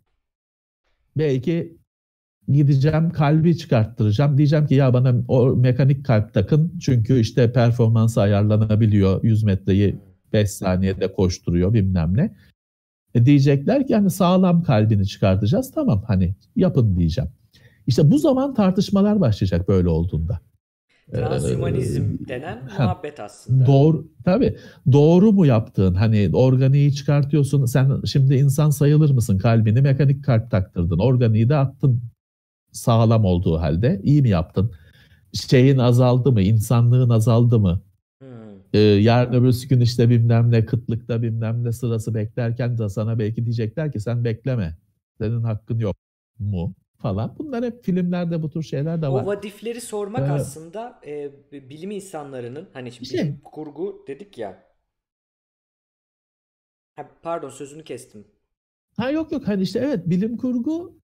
belki gideceğim kalbi çıkarttıracağım. Diyeceğim ki ya bana o mekanik kalp takın. Çünkü işte performansı ayarlanabiliyor. 100 metreyi 5 saniyede koşturuyor bilmem ne. E diyecekler ki hani sağlam kalbini çıkartacağız. Tamam hani yapın diyeceğim. İşte bu zaman tartışmalar başlayacak böyle olduğunda. E, Transhumanizm ee, denen muhabbet aslında. Doğru tabi doğru mu yaptığın hani organiyi çıkartıyorsun sen şimdi insan sayılır mısın kalbini mekanik kalp taktırdın organiyi de attın sağlam olduğu halde iyi mi yaptın şeyin azaldı mı insanlığın azaldı mı e, yarın öbürsü gün işte bilmem ne kıtlıkta bilmem ne sırası beklerken de sana belki diyecekler ki sen bekleme. Senin hakkın yok mu? falan. Bunlar hep filmlerde bu tür şeyler de var. O vadifleri sormak evet. aslında e, bilim insanlarının hani şimdi şey. bilim kurgu dedik ya. pardon sözünü kestim. Ha yok yok hani işte evet bilim kurgu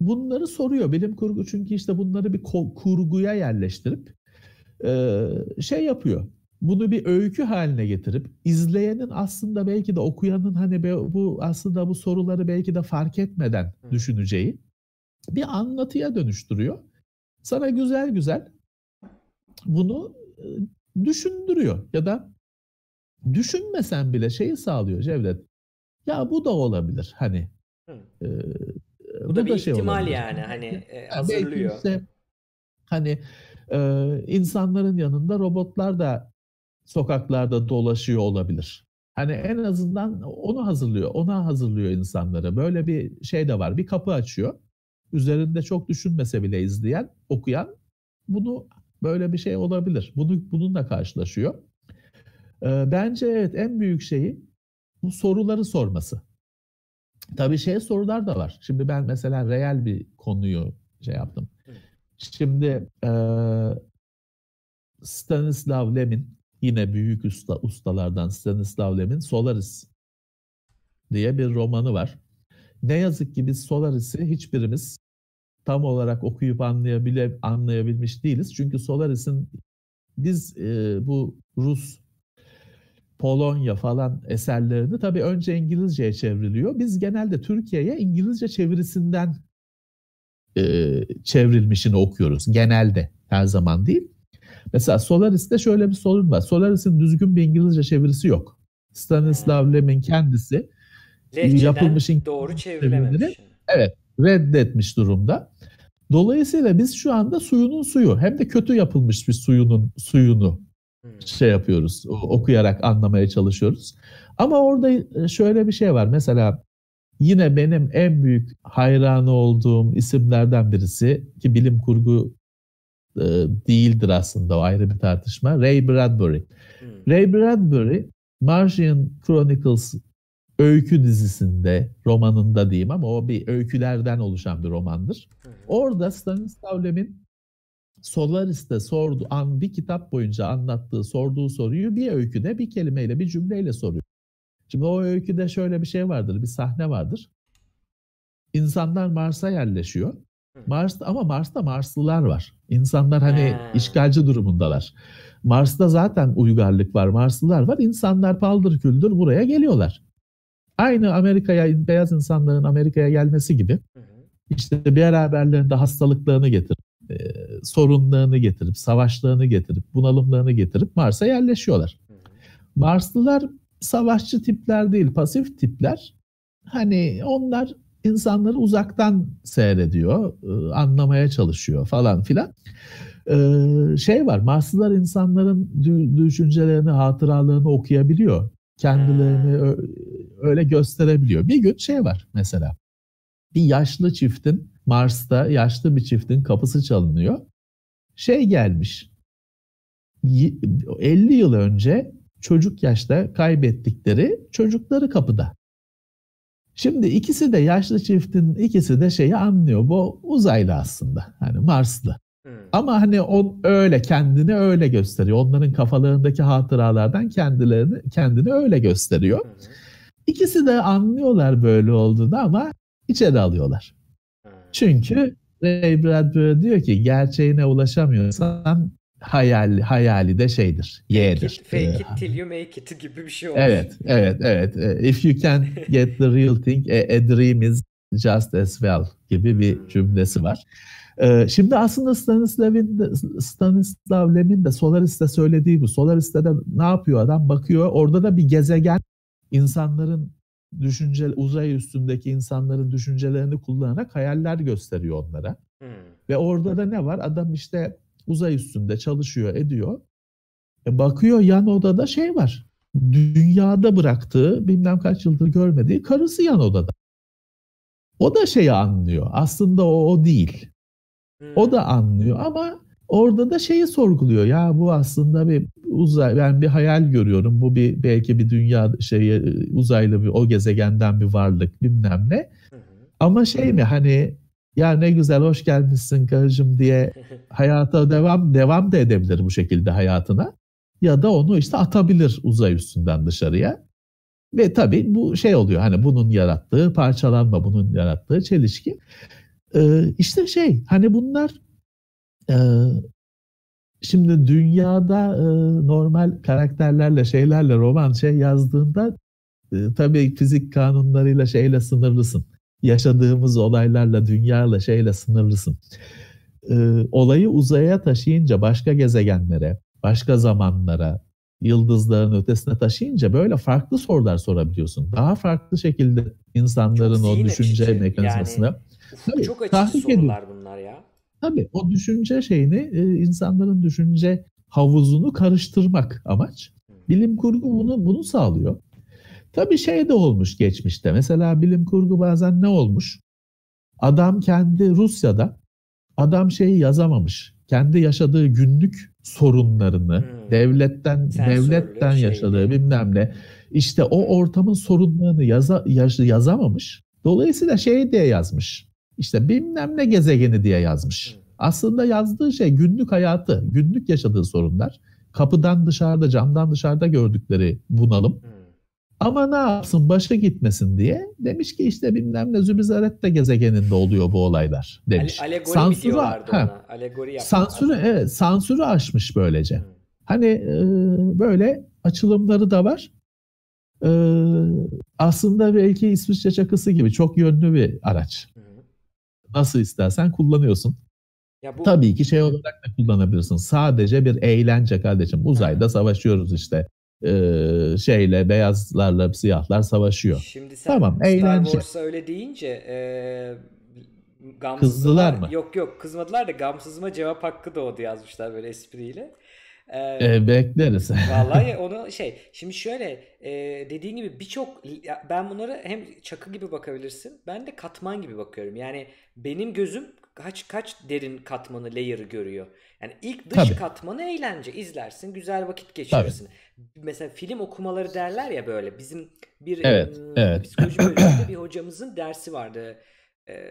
bunları soruyor. Bilim kurgu çünkü işte bunları bir kurguya yerleştirip e, şey yapıyor bunu bir öykü haline getirip izleyenin aslında belki de okuyanın hani bu aslında bu soruları belki de fark etmeden Hı. düşüneceği bir anlatıya dönüştürüyor. Sana güzel güzel bunu e, düşündürüyor ya da düşünmesen bile şeyi sağlıyor Cevdet. Ya bu da olabilir hani. Hı. E, bu, bu da, da bir şey ihtimal olabilir. yani hani e, hazırlıyor. Belki işte, hani e, insanların yanında robotlar da sokaklarda dolaşıyor olabilir. Hani en azından onu hazırlıyor, ona hazırlıyor insanları. Böyle bir şey de var. Bir kapı açıyor. Üzerinde çok düşünmese bile izleyen, okuyan bunu böyle bir şey olabilir. Bunu bununla karşılaşıyor. Ee, bence evet en büyük şeyi bu soruları sorması. Tabii şey sorular da var. Şimdi ben mesela reel bir konuyu şey yaptım. Şimdi e, Stanislav Lemin yine büyük usta ustalardan Stanislav Lem'in Solaris diye bir romanı var. Ne yazık ki biz Solaris'i hiçbirimiz tam olarak okuyup anlayabile anlayabilmiş değiliz. Çünkü Solaris'in biz e, bu Rus, Polonya falan eserlerini tabii önce İngilizceye çevriliyor. Biz genelde Türkiye'ye İngilizce çevirisinden e, çevrilmişini okuyoruz genelde her zaman değil. Mesela Solaris'te şöyle bir sorun var. Solaris'in düzgün bir İngilizce çevirisi yok. Stanislav hmm. Lem'in kendisi Lehçeden yapılmış doğru çevrilememiş. Evet, reddetmiş durumda. Dolayısıyla biz şu anda suyunun suyu hem de kötü yapılmış bir suyunun suyunu hmm. şey yapıyoruz, okuyarak anlamaya çalışıyoruz. Ama orada e, şöyle bir şey var. Mesela yine benim en büyük hayranı olduğum isimlerden birisi ki bilim kurgu e, değildir aslında o ayrı bir tartışma. Ray Bradbury. Hmm. Ray Bradbury Martian Chronicles öykü dizisinde, romanında diyeyim ama o bir öykülerden oluşan bir romandır. Hmm. Orada Stanislav Lem'in Solaris'te sordu, an, bir kitap boyunca anlattığı, sorduğu soruyu bir öyküde bir kelimeyle, bir cümleyle soruyor. Şimdi o öyküde şöyle bir şey vardır, bir sahne vardır. İnsanlar Mars'a yerleşiyor. Mars'ta ama Mars'ta Marslılar var. İnsanlar hani He. işgalci durumundalar. Mars'ta zaten uygarlık var, Marslılar var. İnsanlar paldır küldür buraya geliyorlar. Aynı Amerika'ya, beyaz insanların Amerika'ya gelmesi gibi. İşte beraberlerinde hastalıklarını getirip, e, sorunlarını getirip, savaşlarını getirip, bunalımlarını getirip Mars'a yerleşiyorlar. Marslılar savaşçı tipler değil, pasif tipler. Hani onlar insanları uzaktan seyrediyor, e, anlamaya çalışıyor falan filan. E, şey var, Marslılar insanların düşüncelerini, hatıralarını okuyabiliyor. Kendilerini hmm. öyle gösterebiliyor. Bir gün şey var mesela, bir yaşlı çiftin, Mars'ta yaşlı bir çiftin kapısı çalınıyor. Şey gelmiş, 50 yıl önce çocuk yaşta kaybettikleri çocukları kapıda. Şimdi ikisi de yaşlı çiftin ikisi de şeyi anlıyor. Bu uzaylı aslında. Hani Marslı. Hmm. Ama hani on öyle kendini öyle gösteriyor. Onların kafalarındaki hatıralardan kendilerini kendini öyle gösteriyor. Hmm. İkisi de anlıyorlar böyle olduğunu ama içeri alıyorlar. Hmm. Çünkü Ray Bradbury diyor ki gerçeğine ulaşamıyorsan hayali, hayali de şeydir. Y'dir. Fake it, fake ee, it till you make it gibi bir şey olsun. Evet, evet, evet. Ee, if you can get the real thing, a, e, a dream is just as well gibi bir hmm. cümlesi var. Ee, şimdi aslında Stanislav'in Stanislav Lem'in de Solaris'te söylediği bu. Solaris'te de ne yapıyor adam? Bakıyor orada da bir gezegen insanların düşünce uzay üstündeki insanların düşüncelerini kullanarak hayaller gösteriyor onlara. Hmm. Ve orada da ne var? Adam işte uzay üstünde çalışıyor, ediyor. E bakıyor yan odada şey var. Dünyada bıraktığı, bilmem kaç yıldır görmediği karısı yan odada. O da şeyi anlıyor. Aslında o o değil. O hmm. da anlıyor ama orada da şeyi sorguluyor. Ya bu aslında bir uzay ben bir hayal görüyorum. Bu bir belki bir dünya şey uzaylı bir o gezegenden bir varlık bilmem ne. Ama şey mi hani ya ne güzel hoş gelmişsin karıcığım diye hayata devam devam da edebilir bu şekilde hayatına. Ya da onu işte atabilir uzay üstünden dışarıya. Ve tabii bu şey oluyor hani bunun yarattığı parçalanma, bunun yarattığı çelişki. Ee, işte şey hani bunlar e, şimdi dünyada e, normal karakterlerle şeylerle roman şey yazdığında e, tabii fizik kanunlarıyla şeyle sınırlısın yaşadığımız olaylarla, dünyayla, şeyle sınırlısın. Ee, olayı uzaya taşıyınca başka gezegenlere, başka zamanlara, yıldızların ötesine taşıyınca böyle farklı sorular sorabiliyorsun. Daha farklı şekilde insanların o düşünce açıcı. mekanizmasına. Yani, Tabii, çok açıcı sorular bunlar ya. Tabii o düşünce şeyini, e, insanların düşünce havuzunu karıştırmak amaç. Bilim kurgu bunu bunu sağlıyor. Tabii şey de olmuş geçmişte. Mesela bilim kurgu bazen ne olmuş? Adam kendi Rusya'da adam şeyi yazamamış. Kendi yaşadığı günlük sorunlarını hmm. devletten Sensörlü devletten şey. yaşadığı bilmem ne. İşte o ortamın sorunlarını yaza, yaz, yazamamış. Dolayısıyla şey diye yazmış. İşte bilmem ne gezegeni diye yazmış. Hmm. Aslında yazdığı şey günlük hayatı, günlük yaşadığı sorunlar. Kapıdan dışarıda, camdan dışarıda gördükleri bunalım. Hmm ama ne yapsın başa gitmesin diye demiş ki işte bilmem ne de gezegeninde oluyor bu olaylar demiş. Ale, alegori sansürü, ha, Alegori sansürü, evet, sansürü aşmış böylece. Hmm. Hani e, böyle açılımları da var. E, aslında belki İsviçre çakısı gibi çok yönlü bir araç. Hmm. Nasıl istersen kullanıyorsun. Ya bu... Tabii ki şey olarak da kullanabilirsin. Sadece bir eğlence kardeşim. Uzayda hmm. savaşıyoruz işte e, şeyle beyazlarla siyahlar savaşıyor. Şimdi sen tamam, Star eğlence. Wars'a öyle deyince e, kızdılar mı? Yok yok kızmadılar da gamsızma cevap hakkı doğdu yazmışlar böyle espriyle. Ee, e, bekleriz. Vallahi onu şey şimdi şöyle e, dediğin gibi birçok ben bunları hem çakı gibi bakabilirsin ben de katman gibi bakıyorum. Yani benim gözüm kaç kaç derin katmanı layer'ı görüyor. Yani ilk dış Tabii. katmanı eğlence izlersin, güzel vakit geçirirsin. Tabii. Mesela film okumaları derler ya böyle. Bizim bir evet, ıı, evet. psikoloji bölümünde bir hocamızın dersi vardı. Ee,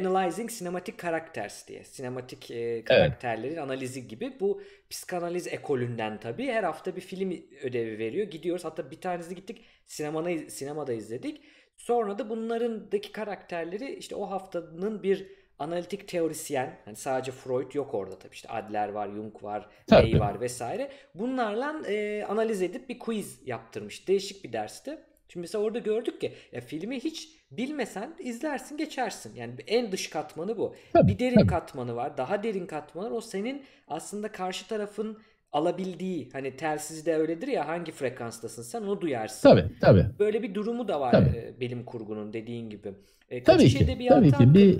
Analyzing Cinematic Characters diye. Sinematik e, karakterlerin evet. analizi gibi. Bu psikanaliz ekolünden tabii. Her hafta bir film ödevi veriyor. Gidiyoruz. Hatta bir tanesi gittik. Sinemada, sinemada izledik. Sonra da bunlarındaki karakterleri işte o haftanın bir analitik teorisyen hani sadece Freud yok orada tabii işte Adler var, Jung var, Bey var vesaire. Bunlarla e, analiz edip bir quiz yaptırmış. Değişik bir dersti. Şimdi mesela orada gördük ki ya filmi hiç bilmesen izlersin geçersin. Yani en dış katmanı bu. Tabii, bir derin tabii. katmanı var. Daha derin katmanı o senin aslında karşı tarafın alabildiği hani telsizde öyledir ya hangi frekanstasın sen onu duyarsın. Tabii tabii. Böyle bir durumu da var tabii. E, bilim kurgunun dediğin gibi. E, tabii ki. Tabii ki bir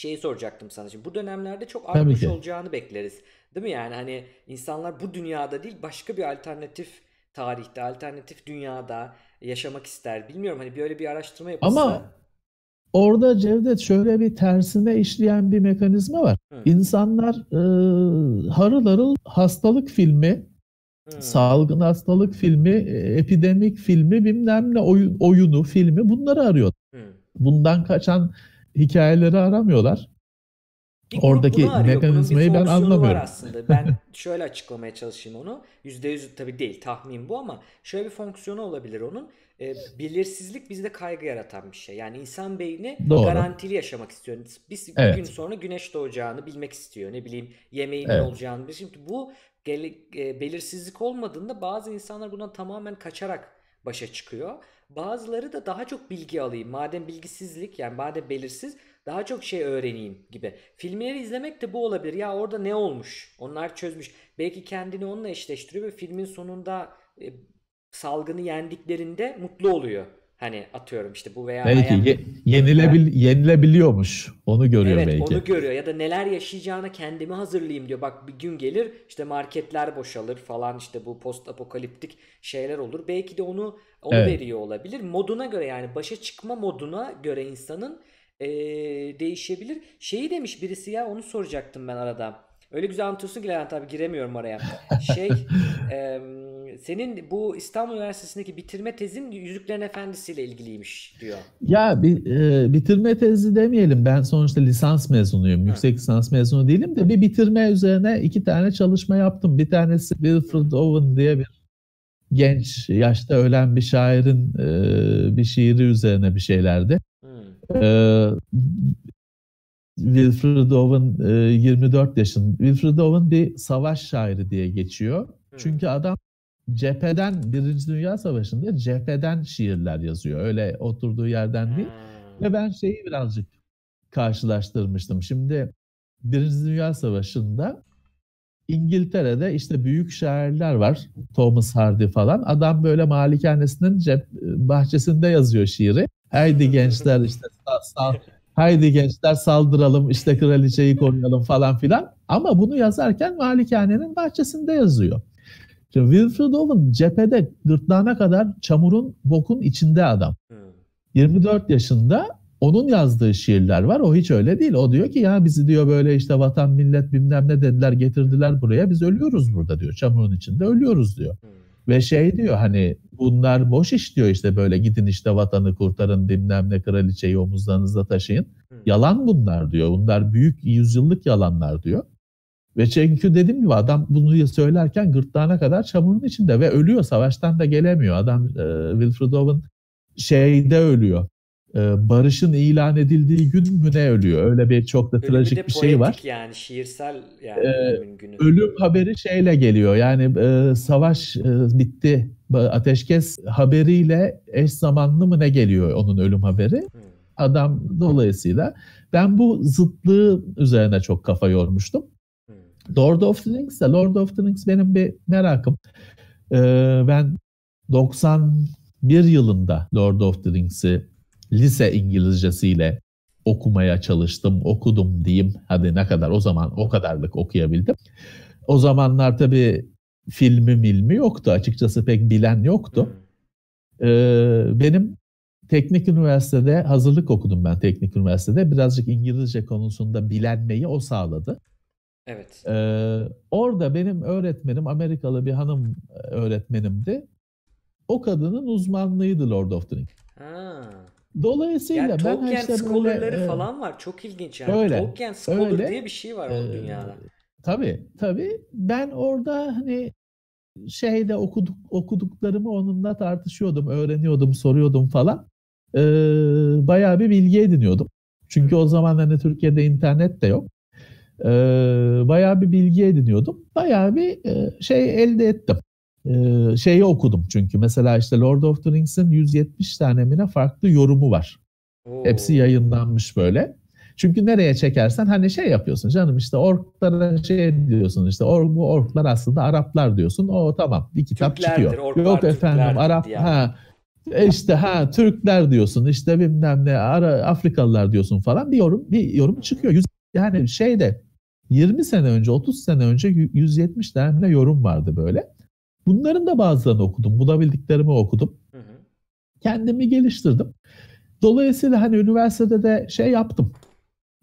şeyi soracaktım sana şimdi. Bu dönemlerde çok artmış olacağını bekleriz. Değil mi yani hani insanlar bu dünyada değil başka bir alternatif tarihte, alternatif dünyada yaşamak ister. Bilmiyorum hani böyle bir araştırma yapılsa. Ama orada Cevdet şöyle bir tersine işleyen bir mekanizma var. Hı. İnsanlar e, harıl harıl hastalık filmi, Hı. salgın hastalık filmi, e, epidemik filmi, bilmem ne oyun, oyunu, filmi bunları arıyor. Hı. Bundan kaçan hikayeleri aramıyorlar. Bir Oradaki arıyor. mekanizmayı bir ben anlamıyorum. Var aslında. Ben şöyle açıklamaya çalışayım onu. %100 tabii değil tahmin bu ama şöyle bir fonksiyonu olabilir onun. E, belirsizlik bizde kaygı yaratan bir şey. Yani insan beyni Doğru. garantili yaşamak istiyor. Biz evet. bir gün sonra güneş doğacağını bilmek istiyor. Ne bileyim yemeğin evet. ne olacağını. Şimdi bu gel- e, belirsizlik olmadığında bazı insanlar buna tamamen kaçarak başa çıkıyor. Bazıları da daha çok bilgi alayım. Madem bilgisizlik yani madem belirsiz daha çok şey öğreneyim gibi. Filmleri izlemek de bu olabilir. Ya orada ne olmuş? Onlar çözmüş. Belki kendini onunla eşleştiriyor ve filmin sonunda e, salgını yendiklerinde mutlu oluyor. Hani atıyorum işte bu veya belki ye, yenilebil yenilebiliyormuş. Onu görüyor evet, belki. Evet onu görüyor ya da neler yaşayacağına kendimi hazırlayayım diyor. Bak bir gün gelir işte marketler boşalır falan işte bu post apokaliptik şeyler olur. Belki de onu onu evet. veriyor olabilir. Moduna göre yani başa çıkma moduna göre insanın ee, değişebilir. Şeyi demiş birisi ya onu soracaktım ben arada. Öyle güzel anlatıyorsun ki Levent abi giremiyorum oraya. Şey e, senin bu İstanbul Üniversitesi'ndeki bitirme tezin Yüzüklerin Efendisi ile ilgiliymiş diyor. Ya bir, e, bitirme tezi demeyelim. Ben sonuçta lisans mezunuyum. Ha. Yüksek lisans mezunu değilim de bir bitirme üzerine iki tane çalışma yaptım. Bir tanesi Wilfred Owen diye bir genç yaşta ölen bir şairin e, bir şiiri üzerine bir şeylerdi. Hmm. Wilfred Owen e, 24 yaşın. Wilfred Owen bir savaş şairi diye geçiyor. Hmm. Çünkü adam cepheden Birinci Dünya Savaşı'nda cepheden şiirler yazıyor. Öyle oturduğu yerden değil. Hmm. Ve ben şeyi birazcık karşılaştırmıştım. Şimdi Birinci Dünya Savaşı'nda İngiltere'de işte büyük şairler var. Thomas Hardy falan. Adam böyle malikanesinin cep bahçesinde yazıyor şiiri. Haydi gençler işte sal, sal, haydi gençler saldıralım işte kraliçeyi koruyalım falan filan. Ama bunu yazarken malikanenin bahçesinde yazıyor. Şimdi Wilfred Owen cephede gırtlağına kadar çamurun, bokun içinde adam. Hmm. 24 yaşında onun yazdığı şiirler var. O hiç öyle değil. O diyor ki ya bizi diyor böyle işte vatan millet bilmem ne dediler getirdiler buraya. Biz ölüyoruz burada diyor. Çamurun içinde ölüyoruz diyor. Hmm. Ve şey diyor hani bunlar boş iş diyor işte böyle gidin işte vatanı kurtarın bilmem ne kraliçeyi omuzlarınızda taşıyın. Hmm. Yalan bunlar diyor. Bunlar büyük yüzyıllık yalanlar diyor. Ve çünkü dedim gibi adam bunu söylerken gırtlağına kadar çamurun içinde ve ölüyor. Savaştan da gelemiyor. Adam e, Wilfred Owen şeyde ölüyor. E, barışın ilan edildiği gün mü ölüyor? Öyle bir çok da Ölümü trajik bir şey var. yani şiirsel yani e, günü. Ölüm haberi şeyle geliyor. Yani e, savaş e, bitti. Ateşkes haberiyle eş zamanlı mı ne geliyor onun ölüm haberi? Hmm. Adam dolayısıyla ben bu zıtlığı üzerine çok kafa yormuştum. Lord of the Rings de Lord of the Rings benim bir merakım. Ee, ben 91 yılında Lord of the Rings'i lise İngilizcesiyle okumaya çalıştım, okudum diyeyim. Hadi ne kadar o zaman o kadarlık okuyabildim. O zamanlar tabii filmi milmi yoktu açıkçası pek bilen yoktu. Ee, benim teknik üniversitede hazırlık okudum ben teknik üniversitede. Birazcık İngilizce konusunda bilenmeyi o sağladı. Evet. Ee, orada benim öğretmenim Amerikalı bir hanım e, öğretmenimdi. O kadının uzmanlığıydı Lord of the Rings. Ha. Dolayısıyla yani ben Tolkien işte scholarları böyle, falan var. Çok ilginç yani. Öyle, Tolkien scholar öyle. diye bir şey var ee, bu dünyada. Tabii tabii. Ben orada hani şeyde okuduk, okuduklarımı onunla tartışıyordum, öğreniyordum, soruyordum falan. Ee, bayağı bir bilgi ediniyordum. Çünkü o zaman hani Türkiye'de internet de yok e, bayağı bir bilgi ediniyordum. Bayağı bir e, şey elde ettim. E, şeyi okudum çünkü mesela işte Lord of the Rings'in 170 tane mine farklı yorumu var. Oo. Hepsi yayınlanmış böyle. Çünkü nereye çekersen hani şey yapıyorsun canım işte orklara şey diyorsun işte or, bu orklar aslında Araplar diyorsun. O tamam bir kitap Türklerdir, çıkıyor. Yok efendim Arap yani. ha işte ha Türkler diyorsun işte bilmem ne Ara, Afrikalılar diyorsun falan bir yorum bir yorum çıkıyor. Yani şey de 20 sene önce, 30 sene önce 170 tane yorum vardı böyle. Bunların da bazılarını okudum. Bulabildiklerimi okudum. Hı hı. Kendimi geliştirdim. Dolayısıyla hani üniversitede de şey yaptım.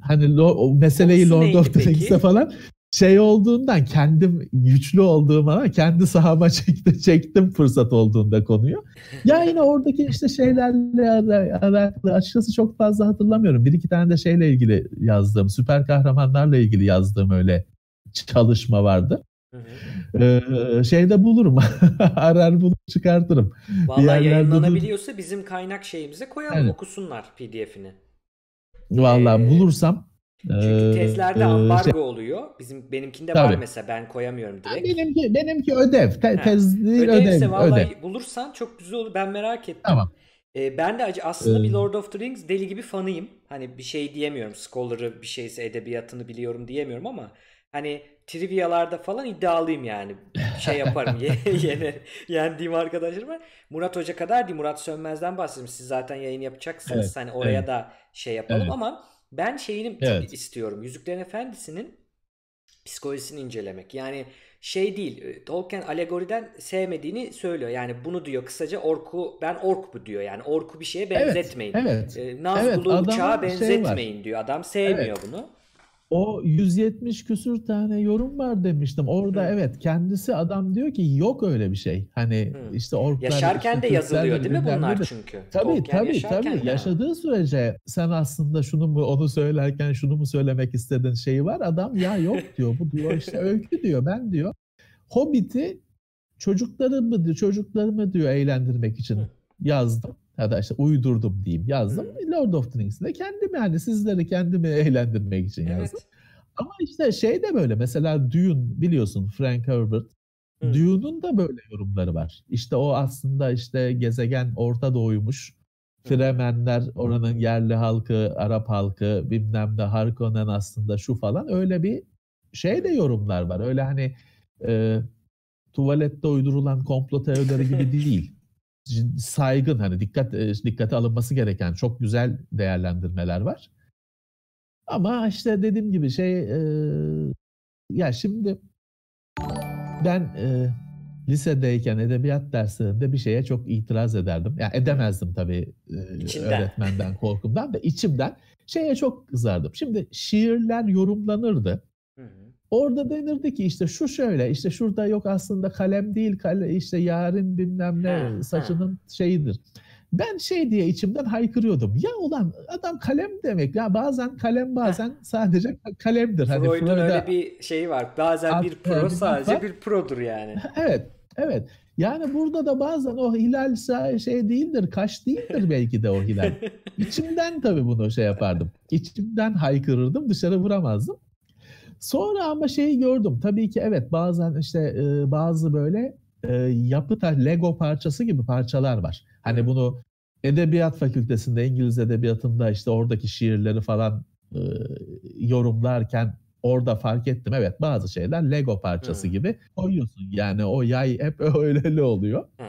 Hani lo, meseleyi Lord of the Rings'e falan şey olduğundan kendim güçlü olduğum ama kendi sahama çekti, çektim fırsat olduğunda konuyu. Ya yine oradaki işte şeylerle alakalı açıkçası çok fazla hatırlamıyorum. Bir iki tane de şeyle ilgili yazdığım, süper kahramanlarla ilgili yazdığım öyle çalışma vardı. Hı hı. Ee, şeyde bulurum. Arar bulup çıkartırım. Vallahi yayınlanabiliyorsa bulurum. bizim kaynak şeyimize koyalım evet. okusunlar PDF'ini. Vallahi ee... bulursam çünkü ee, testlerde e, ambargo şey, oluyor. Bizim benimkinde tabii. var mesela ben koyamıyorum direkt. Benimki benimki ödev. Te, tez değil Ödevse ödev. ödev. bulursan çok güzel olur. Ben merak ettim. Tamam. Ee, ben de aslında bir ee, Lord of the Rings deli gibi fanıyım. Hani bir şey diyemiyorum. Scholar'ı bir şeyse edebiyatını biliyorum diyemiyorum ama hani trivialarda falan iddialıyım yani. Şey yaparım. yener, yendiğim arkadaşlarım var. Murat Hoca kadar değil. Murat Sönmez'den bahsedeyim. Siz zaten yayın yapacaksınız, evet, hani oraya evet. da şey yapalım evet. ama ben şeyini evet. istiyorum. Yüzüklerin Efendisi'nin psikolojisini incelemek. Yani şey değil. E, Tolkien alegoriden sevmediğini söylüyor. Yani bunu diyor kısaca orku ben ork bu diyor. Yani orku bir şeye benzetmeyin. Evet. E, evet. Nazgul'u evet, uçağa benzetmeyin şey diyor. Adam sevmiyor evet. bunu. O 170 küsür tane yorum var demiştim. Orada Hı. evet kendisi adam diyor ki yok öyle bir şey. Hani Hı. işte orklar... Yaşarken de yazılıyor değil mi bunlar çünkü? Tabii Orken tabii yaşarken tabii. Ya. Yaşadığı sürece sen aslında şunu mu onu söylerken şunu mu söylemek istedin şeyi var. Adam ya yok diyor. Bu diyor işte öykü diyor ben diyor. Hobbit'i çocuklarımı, çocuklarımı diyor eğlendirmek için Hı. yazdım ya da işte uydurdum diyeyim yazdım. Hı. Lord of the Rings'inde kendim yani sizleri kendimi eğlendirmek için evet. yazdım. Ama işte şey de böyle mesela Dune biliyorsun Frank Herbert. Hı. Dune'un da böyle yorumları var. İşte o aslında işte gezegen Orta Doğu'ymuş. Fremenler oranın yerli halkı, Arap halkı bilmem ne Harkonnen aslında şu falan öyle bir şey de yorumlar var. Öyle hani e, tuvalette uydurulan komplo teorileri gibi değil saygın hani dikkat e, dikkate alınması gereken çok güzel değerlendirmeler var. Ama işte dediğim gibi şey e, ya şimdi ben e, lisedeyken edebiyat dersinde bir şeye çok itiraz ederdim. Ya yani edemezdim tabii e, öğretmenden korkumdan da içimden şeye çok kızardım. Şimdi şiirler yorumlanırdı. Hı hı. Orada denirdi ki işte şu şöyle işte şurada yok aslında kalem değil kale, işte yarın bilmem ne saçının şeyidir. Ben şey diye içimden haykırıyordum. Ya ulan adam kalem demek. Ya bazen kalem bazen sadece kalemdir. Hani Freud'un Freud'a... öyle bir şeyi var. Bazen bir pro sadece bir produr yani. evet. Evet. Yani burada da bazen o hilal şey değildir, kaş değildir belki de o hilal. İçimden tabii bunu şey yapardım. İçimden haykırırdım, dışarı vuramazdım. Sonra ama şeyi gördüm. Tabii ki evet bazen işte e, bazı böyle e, yapı Lego parçası gibi parçalar var. Hani bunu edebiyat fakültesinde İngiliz edebiyatında işte oradaki şiirleri falan e, yorumlarken orada fark ettim. Evet bazı şeyler Lego parçası Hı. gibi koyuyorsun. Yani o yay hep öyleli oluyor. Hı.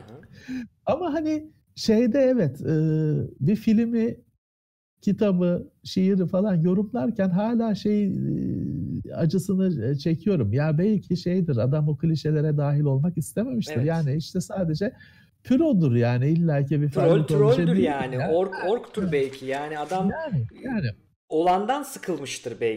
Ama hani şeyde evet e, bir filmi kitabı, şiiri falan yorumlarken hala şey e, acısını e, çekiyorum. Ya belki şeydir adam o klişelere dahil olmak istememiştir. Evet. Yani işte sadece pürodur yani illaki bir troll trolldür şey yani. yani. Ork orktur belki. Yani adam yani, yani. olandan sıkılmıştır belki.